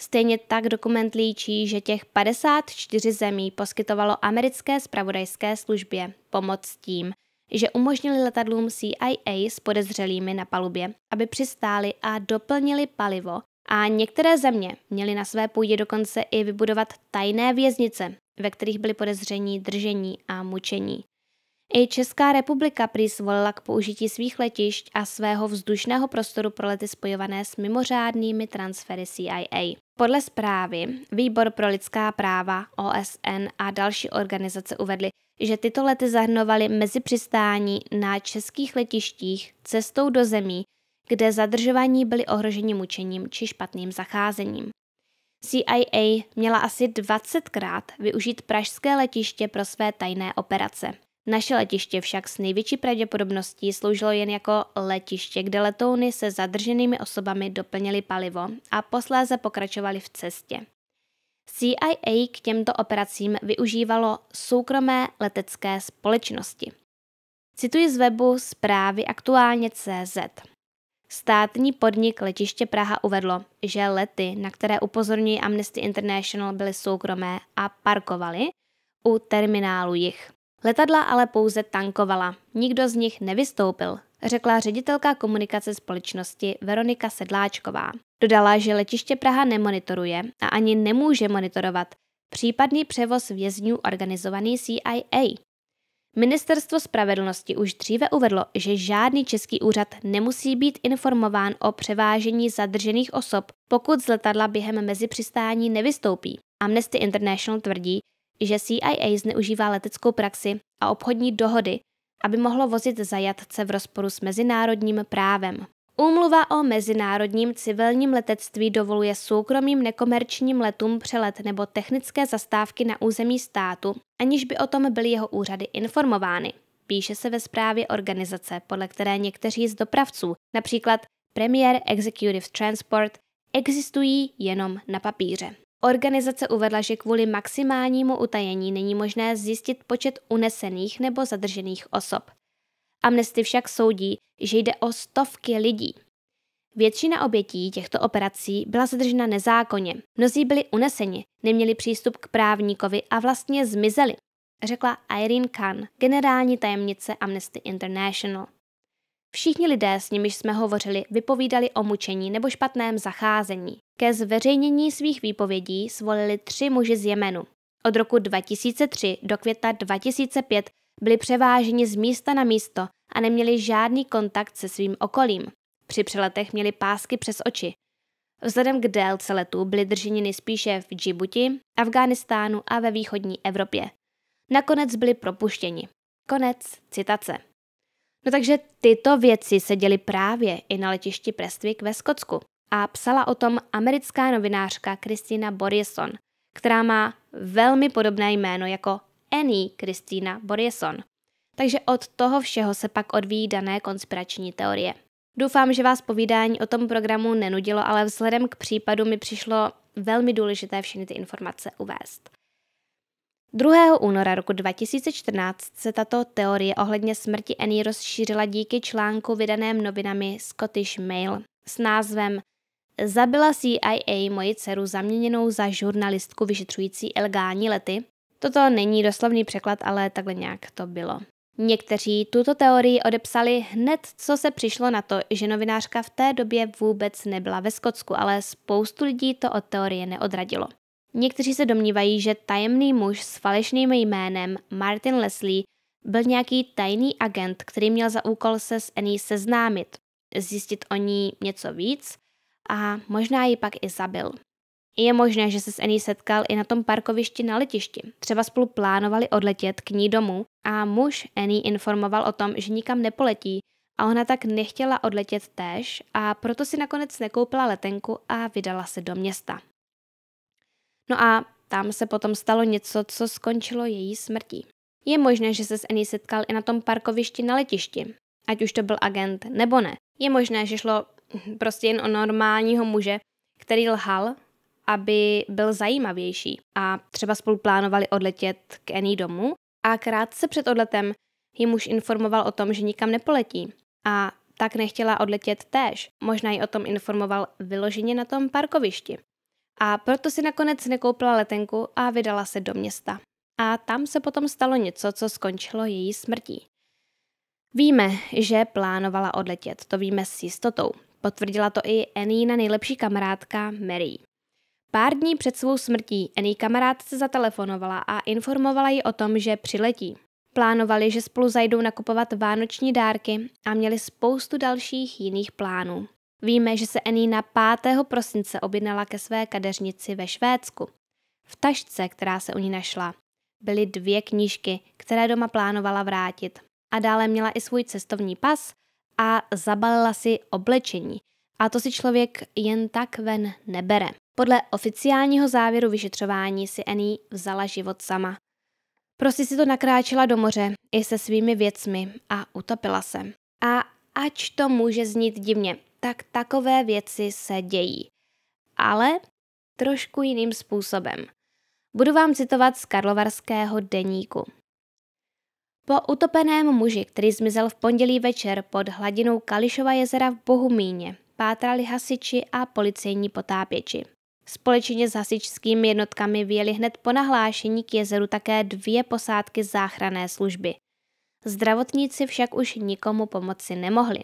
Stejně tak dokument líčí, že těch 54 zemí poskytovalo americké spravodajské službě pomoc tím, že umožnili letadlům CIA s podezřelými na palubě, aby přistáli a doplnili palivo a některé země měly na své půdě dokonce i vybudovat tajné věznice, ve kterých byly podezření držení a mučení. I Česká republika prý k použití svých letišť a svého vzdušného prostoru pro lety spojované s mimořádnými transfery CIA. Podle zprávy Výbor pro lidská práva, OSN a další organizace uvedly, že tyto lety zahrnovaly mezi přistání na českých letištích cestou do zemí, kde zadržování byly ohroženi mučením či špatným zacházením. CIA měla asi 20krát využít pražské letiště pro své tajné operace. Naše letiště však s největší pravděpodobností sloužilo jen jako letiště, kde letouny se zadrženými osobami doplnili palivo a posléze pokračovali v cestě. CIA k těmto operacím využívalo soukromé letecké společnosti. Cituji z webu zprávy aktuálně CZ. Státní podnik letiště Praha uvedlo, že lety, na které upozorňují Amnesty International, byly soukromé a parkovaly u terminálu jich. Letadla ale pouze tankovala, nikdo z nich nevystoupil, řekla ředitelka komunikace společnosti Veronika Sedláčková. Dodala, že letiště Praha nemonitoruje a ani nemůže monitorovat případný převoz vězňů organizovaný CIA. Ministerstvo spravedlnosti už dříve uvedlo, že žádný český úřad nemusí být informován o převážení zadržených osob, pokud z letadla během mezipřistání nevystoupí. Amnesty International tvrdí, že CIA zneužívá leteckou praxi a obchodní dohody, aby mohlo vozit zajatce v rozporu s mezinárodním právem. Úmluva o mezinárodním civilním letectví dovoluje soukromým nekomerčním letům přelet nebo technické zastávky na území státu, aniž by o tom byly jeho úřady informovány. Píše se ve zprávě organizace, podle které někteří z dopravců, například Premier Executive Transport, existují jenom na papíře. Organizace uvedla, že kvůli maximálnímu utajení není možné zjistit počet unesených nebo zadržených osob. Amnesty však soudí, že jde o stovky lidí. Většina obětí těchto operací byla zadržena nezákonně, mnozí byli uneseni, neměli přístup k právníkovi a vlastně zmizeli, řekla Irene Khan, generální tajemnice Amnesty International. Všichni lidé, s nimiž jsme hovořili, vypovídali o mučení nebo špatném zacházení. Ke zveřejnění svých výpovědí svolili tři muži z Jemenu. Od roku 2003 do května 2005 byli převáženi z místa na místo a neměli žádný kontakt se svým okolím. Při přeletech měli pásky přes oči. Vzhledem k délce letů byly drženi spíše v Džibuti, Afghánistánu a ve východní Evropě. Nakonec byli propuštěni. Konec citace. No takže tyto věci se děly právě i na letišti Prestwick ve Skotsku a psala o tom americká novinářka Kristina Borjeson, která má velmi podobné jméno jako Annie Kristýna Borjeson. Takže od toho všeho se pak odvíjí dané konspirační teorie. Doufám, že vás povídání o tom programu nenudilo, ale vzhledem k případu mi přišlo velmi důležité všechny ty informace uvést. 2. února roku 2014 se tato teorie ohledně smrti Annie rozšířila díky článku vydaném novinami Scottish Mail s názvem Zabila CIA moji dceru zaměněnou za žurnalistku vyšetřující ilegální lety Toto není doslovný překlad, ale takhle nějak to bylo. Někteří tuto teorii odepsali hned, co se přišlo na to, že novinářka v té době vůbec nebyla ve Skotsku, ale spoustu lidí to od teorie neodradilo. Někteří se domnívají, že tajemný muž s falešným jménem Martin Leslie byl nějaký tajný agent, který měl za úkol se s Annie seznámit, zjistit o ní něco víc a možná ji pak i zabil. Je možné, že se s Annie setkal i na tom parkovišti na letišti. Třeba spolu plánovali odletět k ní domů a muž Annie informoval o tom, že nikam nepoletí a ona tak nechtěla odletět též a proto si nakonec nekoupila letenku a vydala se do města. No a tam se potom stalo něco, co skončilo její smrtí. Je možné, že se s Annie setkal i na tom parkovišti na letišti, ať už to byl agent nebo ne. Je možné, že šlo prostě jen o normálního muže, který lhal aby byl zajímavější a třeba spolu plánovali odletět k Annie domu a krátce před odletem ji muž informoval o tom, že nikam nepoletí a tak nechtěla odletět též. Možná ji o tom informoval vyloženě na tom parkovišti. A proto si nakonec nekoupila letenku a vydala se do města. A tam se potom stalo něco, co skončilo její smrtí. Víme, že plánovala odletět, to víme s jistotou. Potvrdila to i Annie na nejlepší kamarádka Mary. Pár dní před svou smrtí Annie kamarádce zatelefonovala a informovala ji o tom, že přiletí. Plánovali, že spolu zajdou nakupovat vánoční dárky a měli spoustu dalších jiných plánů. Víme, že se Annie na 5. prosince objednala ke své kadeřnici ve Švédsku. V tašce, která se u ní našla, byly dvě knížky, které doma plánovala vrátit. A dále měla i svůj cestovní pas a zabalila si oblečení. A to si člověk jen tak ven nebere. Podle oficiálního závěru vyšetřování si Annie vzala život sama. Prostě si to nakráčela do moře i se svými věcmi a utopila se. A ač to může znít divně, tak takové věci se dějí. Ale trošku jiným způsobem. Budu vám citovat z Karlovarského deníku. Po utopeném muži, který zmizel v pondělí večer pod hladinou Kališova jezera v Bohumíně, pátrali hasiči a policejní potápěči. Společně s hasičskými jednotkami vyjeli hned po nahlášení k jezeru také dvě posádky záchranné služby. Zdravotníci však už nikomu pomoci nemohli.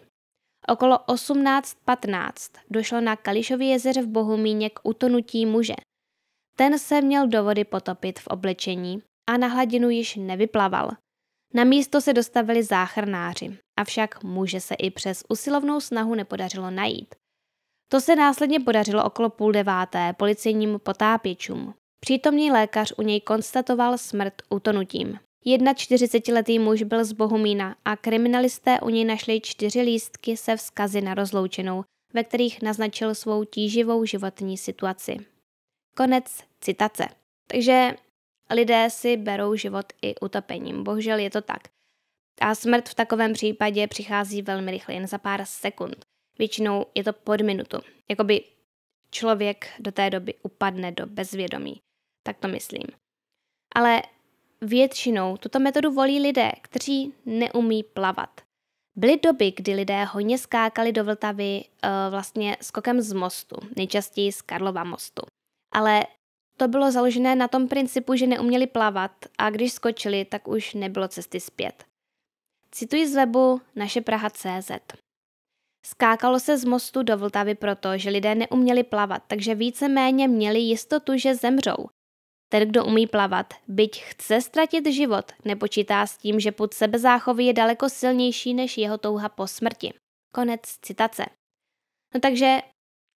Okolo 18.15 došlo na Kališově jezeře v Bohumíně k utonutí muže. Ten se měl do vody potopit v oblečení a na hladinu již nevyplaval. Na místo se dostavili záchranáři, avšak muže se i přes usilovnou snahu nepodařilo najít. To se následně podařilo okolo půl deváté policejním potápěčům. Přítomný lékař u něj konstatoval smrt utonutím. 41-letý muž byl z Bohumína a kriminalisté u něj našli čtyři lístky se vzkazy na rozloučenou, ve kterých naznačil svou tíživou životní situaci. Konec citace. Takže lidé si berou život i utopením. Bohužel je to tak. A smrt v takovém případě přichází velmi rychle, jen za pár sekund. Většinou je to pod minutu. Jakoby člověk do té doby upadne do bezvědomí. Tak to myslím. Ale většinou tuto metodu volí lidé, kteří neumí plavat. Byly doby, kdy lidé hojně skákali do Vltavy eh, vlastně skokem z mostu, nejčastěji z Karlova mostu. Ale to bylo založené na tom principu, že neuměli plavat a když skočili, tak už nebylo cesty zpět. Cituji z webu CZ. Skákalo se z mostu do Vltavy proto, že lidé neuměli plavat, takže víceméně měli jistotu, že zemřou. Ten, kdo umí plavat, byť chce ztratit život, nepočítá s tím, že put sebezáchovy je daleko silnější než jeho touha po smrti. Konec citace. No takže,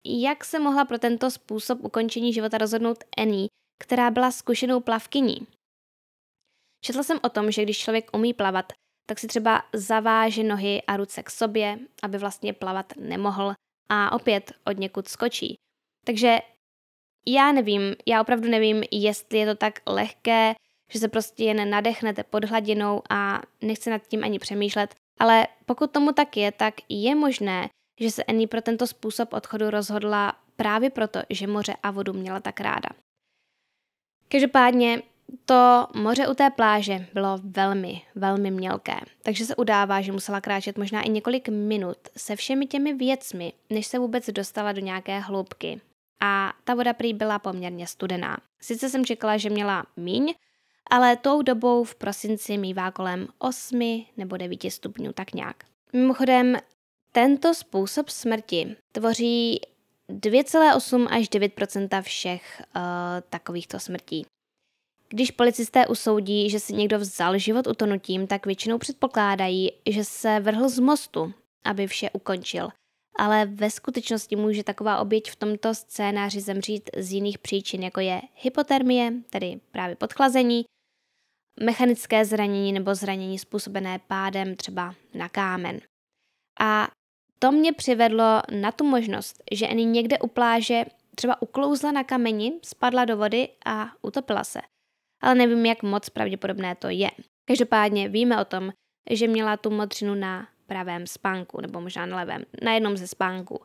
jak se mohla pro tento způsob ukončení života rozhodnout Annie, která byla zkušenou plavkyní? Četla jsem o tom, že když člověk umí plavat, tak si třeba zaváže nohy a ruce k sobě, aby vlastně plavat nemohl a opět od někud skočí. Takže já nevím, já opravdu nevím, jestli je to tak lehké, že se prostě jen nadechnete pod hladinou a nechce nad tím ani přemýšlet, ale pokud tomu tak je, tak je možné, že se Annie pro tento způsob odchodu rozhodla právě proto, že moře a vodu měla tak ráda. Každopádně to moře u té pláže bylo velmi, velmi mělké, takže se udává, že musela kráčet možná i několik minut se všemi těmi věcmi, než se vůbec dostala do nějaké hloubky. A ta voda prý byla poměrně studená. Sice jsem čekala, že měla míň, ale tou dobou v prosinci mývá kolem 8 nebo 9 stupňů, tak nějak. Mimochodem, tento způsob smrti tvoří 2,8 až 9 všech uh, takovýchto smrtí. Když policisté usoudí, že si někdo vzal život utonutím, tak většinou předpokládají, že se vrhl z mostu, aby vše ukončil. Ale ve skutečnosti může taková oběť v tomto scénáři zemřít z jiných příčin, jako je hypotermie, tedy právě podchlazení, mechanické zranění nebo zranění způsobené pádem třeba na kámen. A to mě přivedlo na tu možnost, že ani někde u pláže třeba uklouzla na kameni, spadla do vody a utopila se – ale nevím, jak moc pravděpodobné to je. Každopádně víme o tom, že měla tu modřinu na pravém spánku, nebo možná na levém, na jednom ze spánků.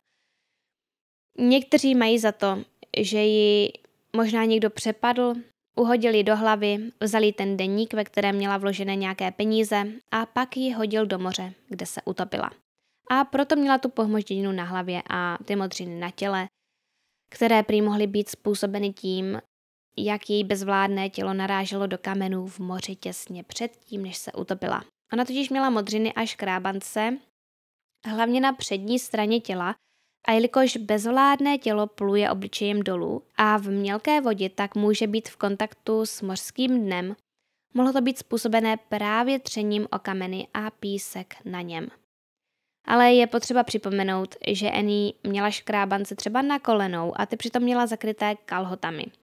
Někteří mají za to, že ji možná někdo přepadl, uhodil ji do hlavy, vzal ten denník, ve kterém měla vložené nějaké peníze a pak ji hodil do moře, kde se utopila. A proto měla tu pohmožděninu na hlavě a ty modřiny na těle, které prý mohly být způsobeny tím, jak její bezvládné tělo naráželo do kamenů v moři těsně předtím, než se utopila. Ona totiž měla modřiny až krábance, hlavně na přední straně těla, a jelikož bezvládné tělo pluje obličejem dolů a v mělké vodě tak může být v kontaktu s mořským dnem, mohlo to být způsobené právě třením o kameny a písek na něm. Ale je potřeba připomenout, že Annie měla škrábance třeba na kolenou a ty přitom měla zakryté kalhotami –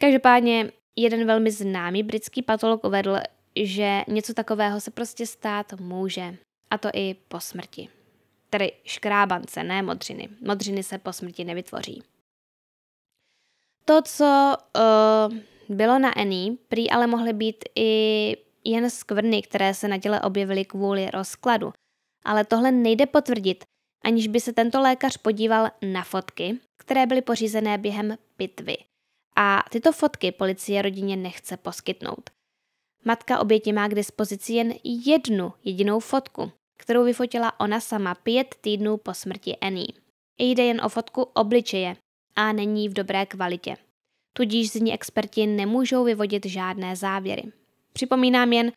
Každopádně jeden velmi známý britský patolog uvedl, že něco takového se prostě stát může. A to i po smrti. Tedy škrábance, ne modřiny. Modřiny se po smrti nevytvoří. To, co uh, bylo na Eni, prý ale mohly být i jen skvrny, které se na těle objevily kvůli rozkladu. Ale tohle nejde potvrdit, aniž by se tento lékař podíval na fotky, které byly pořízené během pitvy – a tyto fotky policie rodině nechce poskytnout. Matka oběti má k dispozici jen jednu jedinou fotku, kterou vyfotila ona sama pět týdnů po smrti Annie. Jde jen o fotku obličeje a není v dobré kvalitě. Tudíž z ní experti nemůžou vyvodit žádné závěry. Připomínám jen,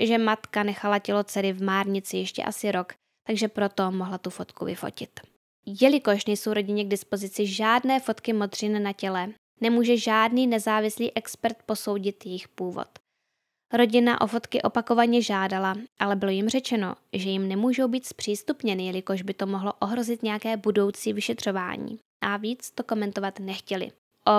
že matka nechala tělo dcery v márnici ještě asi rok, takže proto mohla tu fotku vyfotit. Jelikož nejsou rodině k dispozici žádné fotky modřin na těle, nemůže žádný nezávislý expert posoudit jejich původ. Rodina o fotky opakovaně žádala, ale bylo jim řečeno, že jim nemůžou být zpřístupněny, jelikož by to mohlo ohrozit nějaké budoucí vyšetřování. A víc to komentovat nechtěli.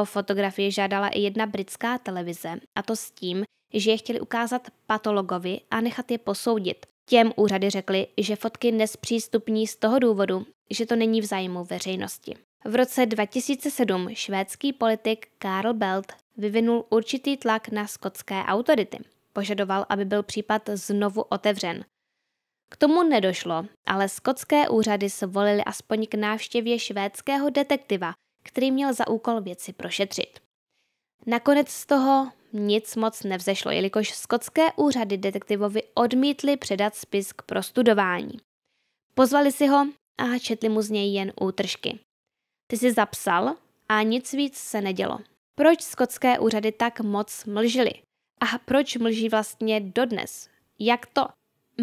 O fotografii žádala i jedna britská televize, a to s tím, že je chtěli ukázat patologovi a nechat je posoudit. Těm úřady řekli, že fotky nespřístupní z toho důvodu, že to není v zájmu veřejnosti. V roce 2007 švédský politik Karl Belt vyvinul určitý tlak na skotské autority. Požadoval, aby byl případ znovu otevřen. K tomu nedošlo, ale skotské úřady svolili aspoň k návštěvě švédského detektiva, který měl za úkol věci prošetřit. Nakonec z toho nic moc nevzešlo, jelikož skotské úřady detektivovi odmítly předat spis k prostudování. Pozvali si ho a četli mu z něj jen útržky. Ty si zapsal a nic víc se nedělo. Proč skotské úřady tak moc mlžily? A proč mlží vlastně dodnes? Jak to?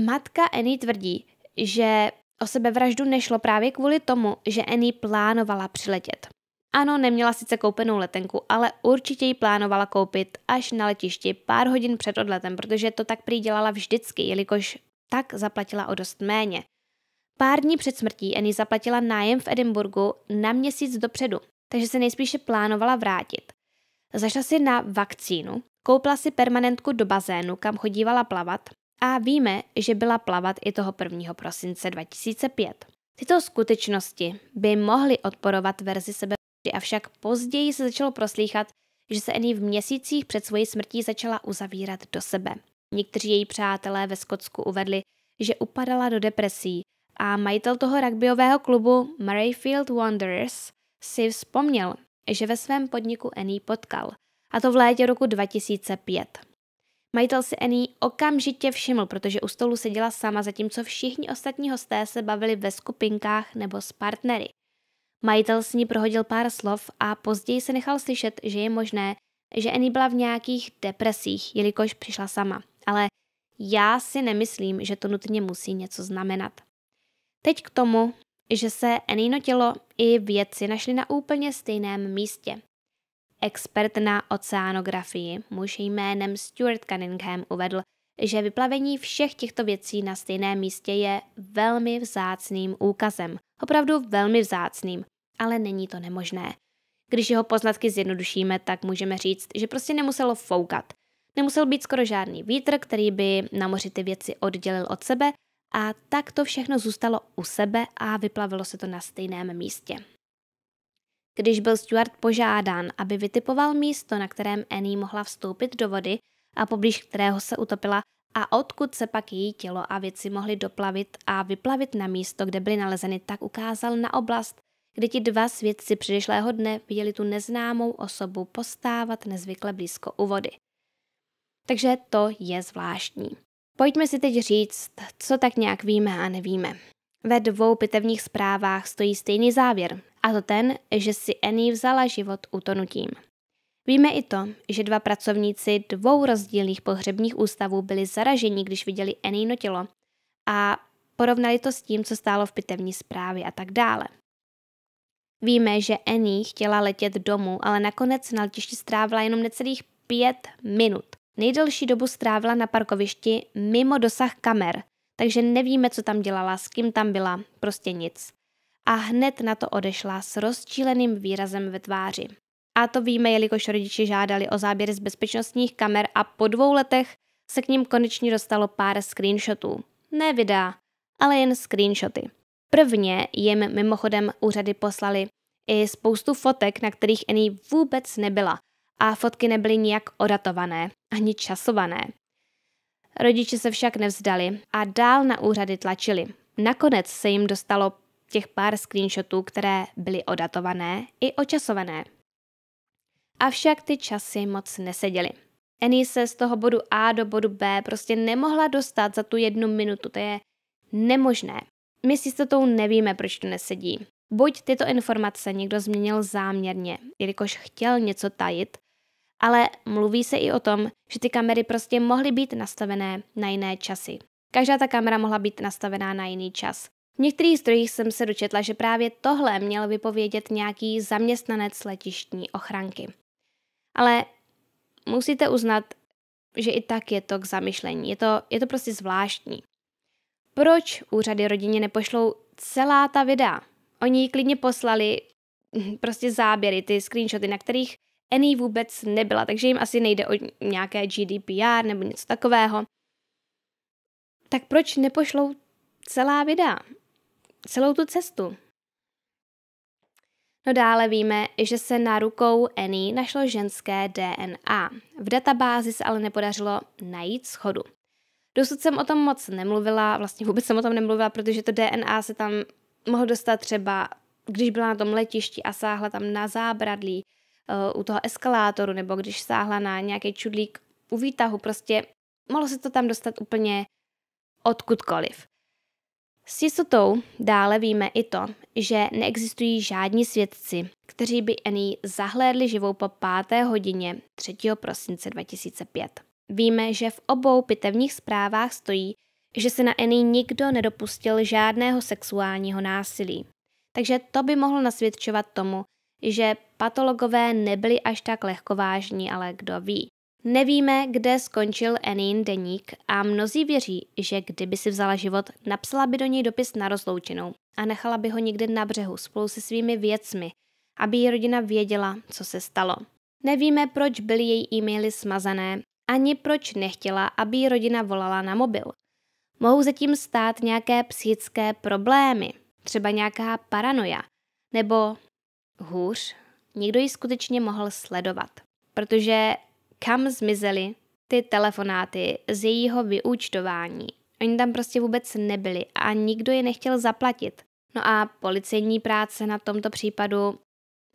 Matka Annie tvrdí, že o sebevraždu nešlo právě kvůli tomu, že Annie plánovala přiletět. Ano, neměla sice koupenou letenku, ale určitě ji plánovala koupit až na letišti pár hodin před odletem, protože to tak prý dělala vždycky, jelikož tak zaplatila o dost méně. Pár dní před smrtí Annie zaplatila nájem v Edinburgu na měsíc dopředu, takže se nejspíše plánovala vrátit. Zašla si na vakcínu, koupila si permanentku do bazénu, kam chodívala plavat a víme, že byla plavat i toho 1. prosince 2005. Tyto skutečnosti by mohly odporovat verzi sebe, avšak později se začalo proslýchat, že se Annie v měsících před svojí smrtí začala uzavírat do sebe. Někteří její přátelé ve Skotsku uvedli, že upadala do depresí a majitel toho rugbyového klubu Murrayfield Wanderers si vzpomněl, že ve svém podniku Annie potkal, a to v létě roku 2005. Majitel si Annie okamžitě všiml, protože u stolu seděla sama, zatímco všichni ostatní hosté se bavili ve skupinkách nebo s partnery. Majitel s ní prohodil pár slov a později se nechal slyšet, že je možné, že Annie byla v nějakých depresích, jelikož přišla sama. Ale já si nemyslím, že to nutně musí něco znamenat. Teď k tomu, že se Enino tělo i vědci našli na úplně stejném místě. Expert na oceánografii, muž jménem Stuart Cunningham, uvedl, že vyplavení všech těchto věcí na stejném místě je velmi vzácným úkazem. Opravdu velmi vzácným, ale není to nemožné. Když jeho poznatky zjednodušíme, tak můžeme říct, že prostě nemuselo foukat. Nemusel být skoro žádný vítr, který by na moři ty věci oddělil od sebe a tak to všechno zůstalo u sebe a vyplavilo se to na stejném místě. Když byl Stuart požádán, aby vytipoval místo, na kterém Annie mohla vstoupit do vody a poblíž kterého se utopila a odkud se pak její tělo a věci mohly doplavit a vyplavit na místo, kde byly nalezeny, tak ukázal na oblast, kde ti dva svědci předešlého dne viděli tu neznámou osobu postávat nezvykle blízko u vody. Takže to je zvláštní. Pojďme si teď říct, co tak nějak víme a nevíme. Ve dvou pitevních zprávách stojí stejný závěr, a to ten, že si Annie vzala život utonutím. Víme i to, že dva pracovníci dvou rozdílných pohřebních ústavů byli zaraženi, když viděli Annie tělo a porovnali to s tím, co stálo v pitevní zprávě a tak dále. Víme, že Annie chtěla letět domů, ale nakonec na letišti strávila jenom necelých pět minut. Nejdelší dobu strávila na parkovišti mimo dosah kamer, takže nevíme, co tam dělala, s kým tam byla, prostě nic. A hned na to odešla s rozčíleným výrazem ve tváři. A to víme, jelikož rodiče žádali o záběry z bezpečnostních kamer a po dvou letech se k ním konečně dostalo pár screenshotů. Ne videa, ale jen screenshoty. Prvně jim mimochodem úřady poslali i spoustu fotek, na kterých Annie vůbec nebyla – a fotky nebyly nijak odatované ani časované. Rodiče se však nevzdali a dál na úřady tlačili. Nakonec se jim dostalo těch pár screenshotů, které byly odatované i očasované. Avšak ty časy moc neseděly. Annie se z toho bodu A do bodu B prostě nemohla dostat za tu jednu minutu, to je nemožné. My s jistotou nevíme, proč to nesedí. Buď tyto informace někdo změnil záměrně, jelikož chtěl něco tajit, ale mluví se i o tom, že ty kamery prostě mohly být nastavené na jiné časy. Každá ta kamera mohla být nastavená na jiný čas. V některých zdrojích jsem se dočetla, že právě tohle měl vypovědět nějaký zaměstnanec letištní ochranky. Ale musíte uznat, že i tak je to k zamyšlení. Je to, je to prostě zvláštní. Proč úřady rodině nepošlou celá ta videa? Oni ji klidně poslali hm, prostě záběry, ty screenshoty, na kterých Any vůbec nebyla, takže jim asi nejde o nějaké GDPR nebo něco takového. Tak proč nepošlou celá videa? Celou tu cestu? No dále víme, že se na rukou Annie našlo ženské DNA. V databázi se ale nepodařilo najít schodu. Dosud jsem o tom moc nemluvila, vlastně vůbec jsem o tom nemluvila, protože to DNA se tam mohlo dostat třeba, když byla na tom letišti a sáhla tam na zábradlí, Eh, u toho eskalátoru nebo když sáhla na nějaký čudlík u výtahu, prostě mohlo se to tam dostat úplně odkudkoliv. S jistotou dále víme i to, že neexistují žádní svědci, kteří by Annie zahlédli živou po 5. hodině 3. prosince 2005. Víme, že v obou pitevních zprávách stojí, že se na Annie nikdo nedopustil žádného sexuálního násilí. Takže to by mohlo nasvědčovat tomu, že patologové nebyli až tak lehkovážní, ale kdo ví. Nevíme, kde skončil Enin deník a mnozí věří, že kdyby si vzala život, napsala by do něj dopis na rozloučenou a nechala by ho někde na břehu spolu se svými věcmi, aby její rodina věděla, co se stalo. Nevíme, proč byly její e-maily smazané, ani proč nechtěla, aby její rodina volala na mobil. Mohou zatím stát nějaké psychické problémy, třeba nějaká paranoja, nebo hůř, někdo ji skutečně mohl sledovat, protože kam zmizely ty telefonáty z jejího vyúčtování. Oni tam prostě vůbec nebyli a nikdo je nechtěl zaplatit. No a policejní práce na tomto případu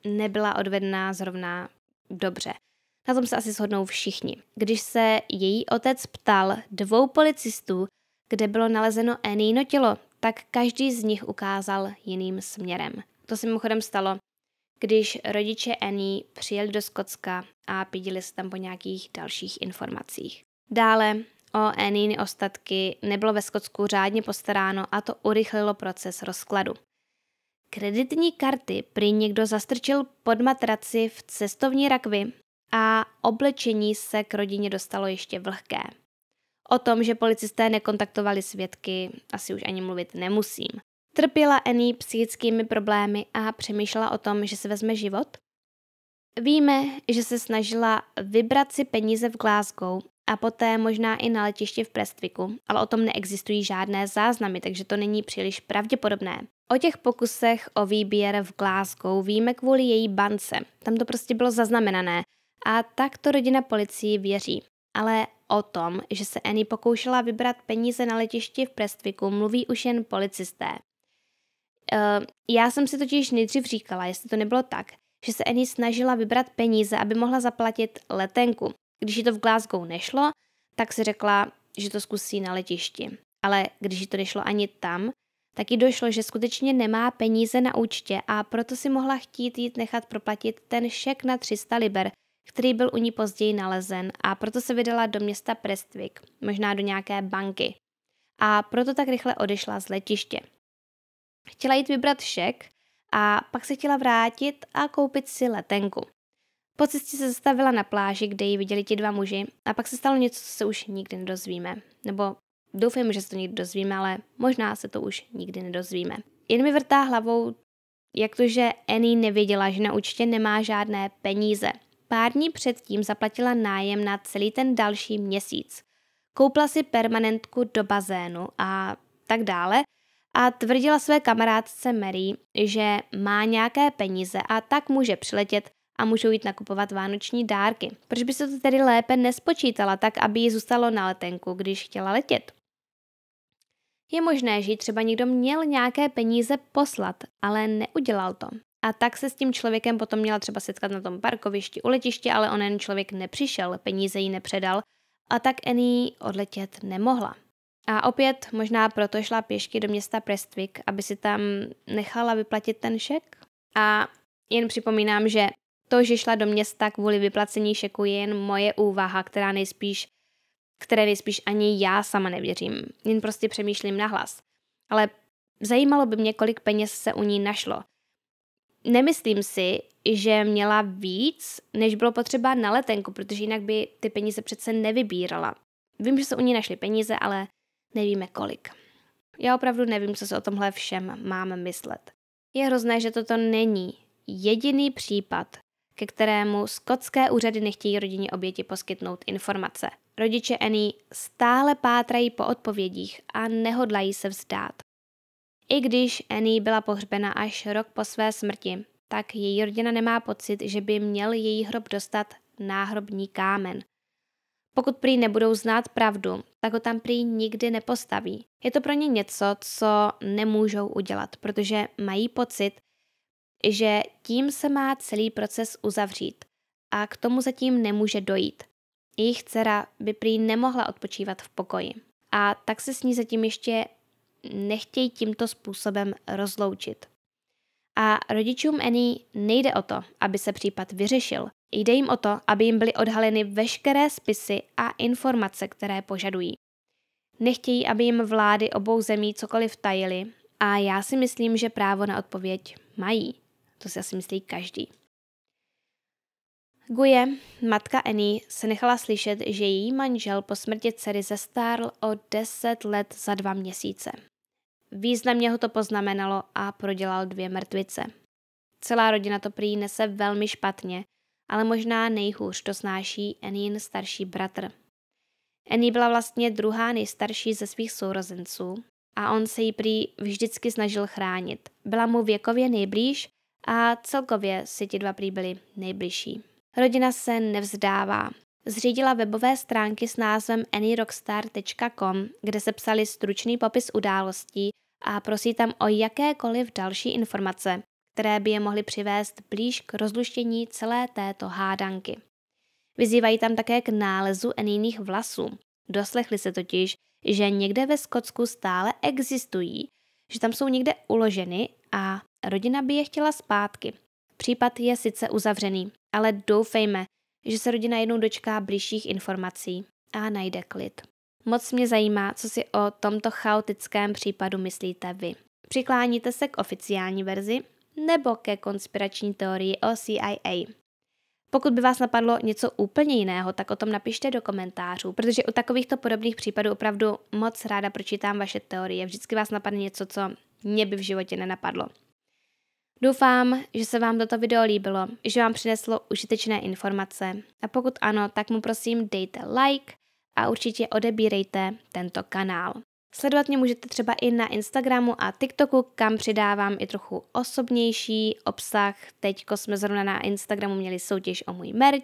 nebyla odvedná zrovna dobře. Na tom se asi shodnou všichni. Když se její otec ptal dvou policistů, kde bylo nalezeno Annie tělo, tak každý z nich ukázal jiným směrem. To se mimochodem stalo když rodiče Annie přijeli do Skotska a pídili se tam po nějakých dalších informacích. Dále o Annie ostatky nebylo ve Skotsku řádně postaráno a to urychlilo proces rozkladu. Kreditní karty prý někdo zastrčil pod matraci v cestovní rakvi a oblečení se k rodině dostalo ještě vlhké. O tom, že policisté nekontaktovali svědky, asi už ani mluvit nemusím. Trpěla Annie psychickými problémy a přemýšlela o tom, že si vezme život? Víme, že se snažila vybrat si peníze v Glasgow a poté možná i na letišti v Prestviku, ale o tom neexistují žádné záznamy, takže to není příliš pravděpodobné. O těch pokusech o výběr v Glasgow víme kvůli její bance. Tam to prostě bylo zaznamenané. A tak to rodina policii věří. Ale o tom, že se Annie pokoušela vybrat peníze na letišti v Prestviku, mluví už jen policisté. Eh, já jsem si totiž nejdřív říkala, jestli to nebylo tak, že se Annie snažila vybrat peníze, aby mohla zaplatit letenku. Když ji to v Glasgow nešlo, tak si řekla, že to zkusí na letišti. Ale když ji to nešlo ani tam, tak jí došlo, že skutečně nemá peníze na účtě a proto si mohla chtít jít nechat proplatit ten šek na 300 liber, který byl u ní později nalezen a proto se vydala do města Prestwick, možná do nějaké banky. A proto tak rychle odešla z letiště. Chtěla jít vybrat šek a pak se chtěla vrátit a koupit si letenku. Po cestě se zastavila na pláži, kde ji viděli ti dva muži a pak se stalo něco, co se už nikdy nedozvíme. Nebo doufám, že se to nikdy dozvíme, ale možná se to už nikdy nedozvíme. Jen mi vrtá hlavou, jak to, že Annie nevěděla, že na účtě nemá žádné peníze. Pár dní předtím zaplatila nájem na celý ten další měsíc. Koupila si permanentku do bazénu a tak dále – a tvrdila své kamarádce Mary, že má nějaké peníze a tak může přiletět a můžou jít nakupovat vánoční dárky. Proč by se to tedy lépe nespočítala tak, aby jí zůstalo na letenku, když chtěla letět? Je možné, že třeba někdo měl nějaké peníze poslat, ale neudělal to. A tak se s tím člověkem potom měla třeba setkat na tom parkovišti u letiště, ale onen člověk nepřišel, peníze jí nepředal a tak Annie odletět nemohla. A opět možná proto šla pěšky do města Prestwick, aby si tam nechala vyplatit ten šek. A jen připomínám, že to, že šla do města kvůli vyplacení šeku, je jen moje úvaha, která nejspíš, které nejspíš ani já sama nevěřím. Jen prostě přemýšlím nahlas. Ale zajímalo by mě, kolik peněz se u ní našlo. Nemyslím si, že měla víc, než bylo potřeba na letenku, protože jinak by ty peníze přece nevybírala. Vím, že se u ní našly peníze, ale nevíme kolik. Já opravdu nevím, co se o tomhle všem mám myslet. Je hrozné, že toto není jediný případ, ke kterému skotské úřady nechtějí rodině oběti poskytnout informace. Rodiče Eny stále pátrají po odpovědích a nehodlají se vzdát. I když Eny byla pohřbena až rok po své smrti, tak její rodina nemá pocit, že by měl její hrob dostat náhrobní kámen, pokud prý nebudou znát pravdu, tak ho tam prý nikdy nepostaví. Je to pro ně něco, co nemůžou udělat, protože mají pocit, že tím se má celý proces uzavřít a k tomu zatím nemůže dojít. Jejich dcera by prý nemohla odpočívat v pokoji a tak se s ní zatím ještě nechtějí tímto způsobem rozloučit. A rodičům Annie nejde o to, aby se případ vyřešil, Jde jim o to, aby jim byly odhaleny veškeré spisy a informace, které požadují. Nechtějí, aby jim vlády obou zemí cokoliv tajily a já si myslím, že právo na odpověď mají. To si asi myslí každý. Guje, matka Annie, se nechala slyšet, že její manžel po smrti dcery zestárl o 10 let za dva měsíce. Významně ho to poznamenalo a prodělal dvě mrtvice. Celá rodina to prý nese velmi špatně ale možná nejhůř to snáší Annin starší bratr. Annie byla vlastně druhá nejstarší ze svých sourozenců a on se jí prý vždycky snažil chránit. Byla mu věkově nejblíž a celkově si ti dva prý byli nejbližší. Rodina se nevzdává. Zřídila webové stránky s názvem anyrockstar.com, kde se psali stručný popis událostí a prosí tam o jakékoliv další informace, které by je mohly přivést blíž k rozluštění celé této hádanky. Vyzývají tam také k nálezu jiných vlasů. Doslechli se totiž, že někde ve Skotsku stále existují, že tam jsou někde uloženy a rodina by je chtěla zpátky. Případ je sice uzavřený, ale doufejme, že se rodina jednou dočká blížších informací a najde klid. Moc mě zajímá, co si o tomto chaotickém případu myslíte vy. Přikláníte se k oficiální verzi nebo ke konspirační teorii o CIA. Pokud by vás napadlo něco úplně jiného, tak o tom napište do komentářů, protože u takovýchto podobných případů opravdu moc ráda pročítám vaše teorie. Vždycky vás napadne něco, co mě by v životě nenapadlo. Doufám, že se vám toto video líbilo, že vám přineslo užitečné informace a pokud ano, tak mu prosím dejte like a určitě odebírejte tento kanál. Sledovat mě můžete třeba i na Instagramu a TikToku, kam přidávám i trochu osobnější obsah. Teď jsme zrovna na Instagramu měli soutěž o můj merch.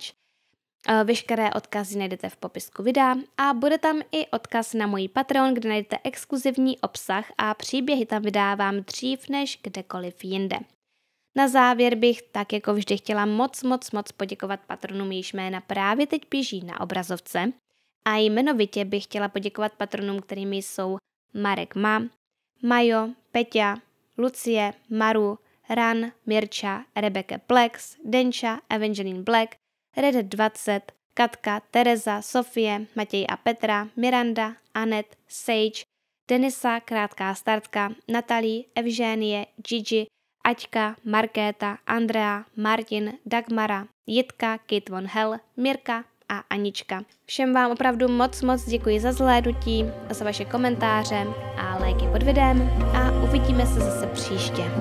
Eh, veškeré odkazy najdete v popisku videa a bude tam i odkaz na můj Patreon, kde najdete exkluzivní obsah a příběhy tam vydávám dřív než kdekoliv jinde. Na závěr bych tak jako vždy chtěla moc, moc, moc poděkovat patronům, jejíž jména právě teď běží na obrazovce – a jmenovitě bych chtěla poděkovat patronům, kterými jsou Marek Ma, Majo, Peťa, Lucie, Maru, Ran, Mirča, Rebeke Plex, Denča, Evangeline Black, Red20, Katka, Tereza, Sofie, Matěj a Petra, Miranda, Anet, Sage, Denisa, Krátká startka, Natalí, Evženie, Gigi, Aťka, Markéta, Andrea, Martin, Dagmara, Jitka, Kit von Hell, Mirka, a Anička. Všem vám opravdu moc, moc děkuji za zhlédnutí, za vaše komentáře a lajky pod videem a uvidíme se zase příště.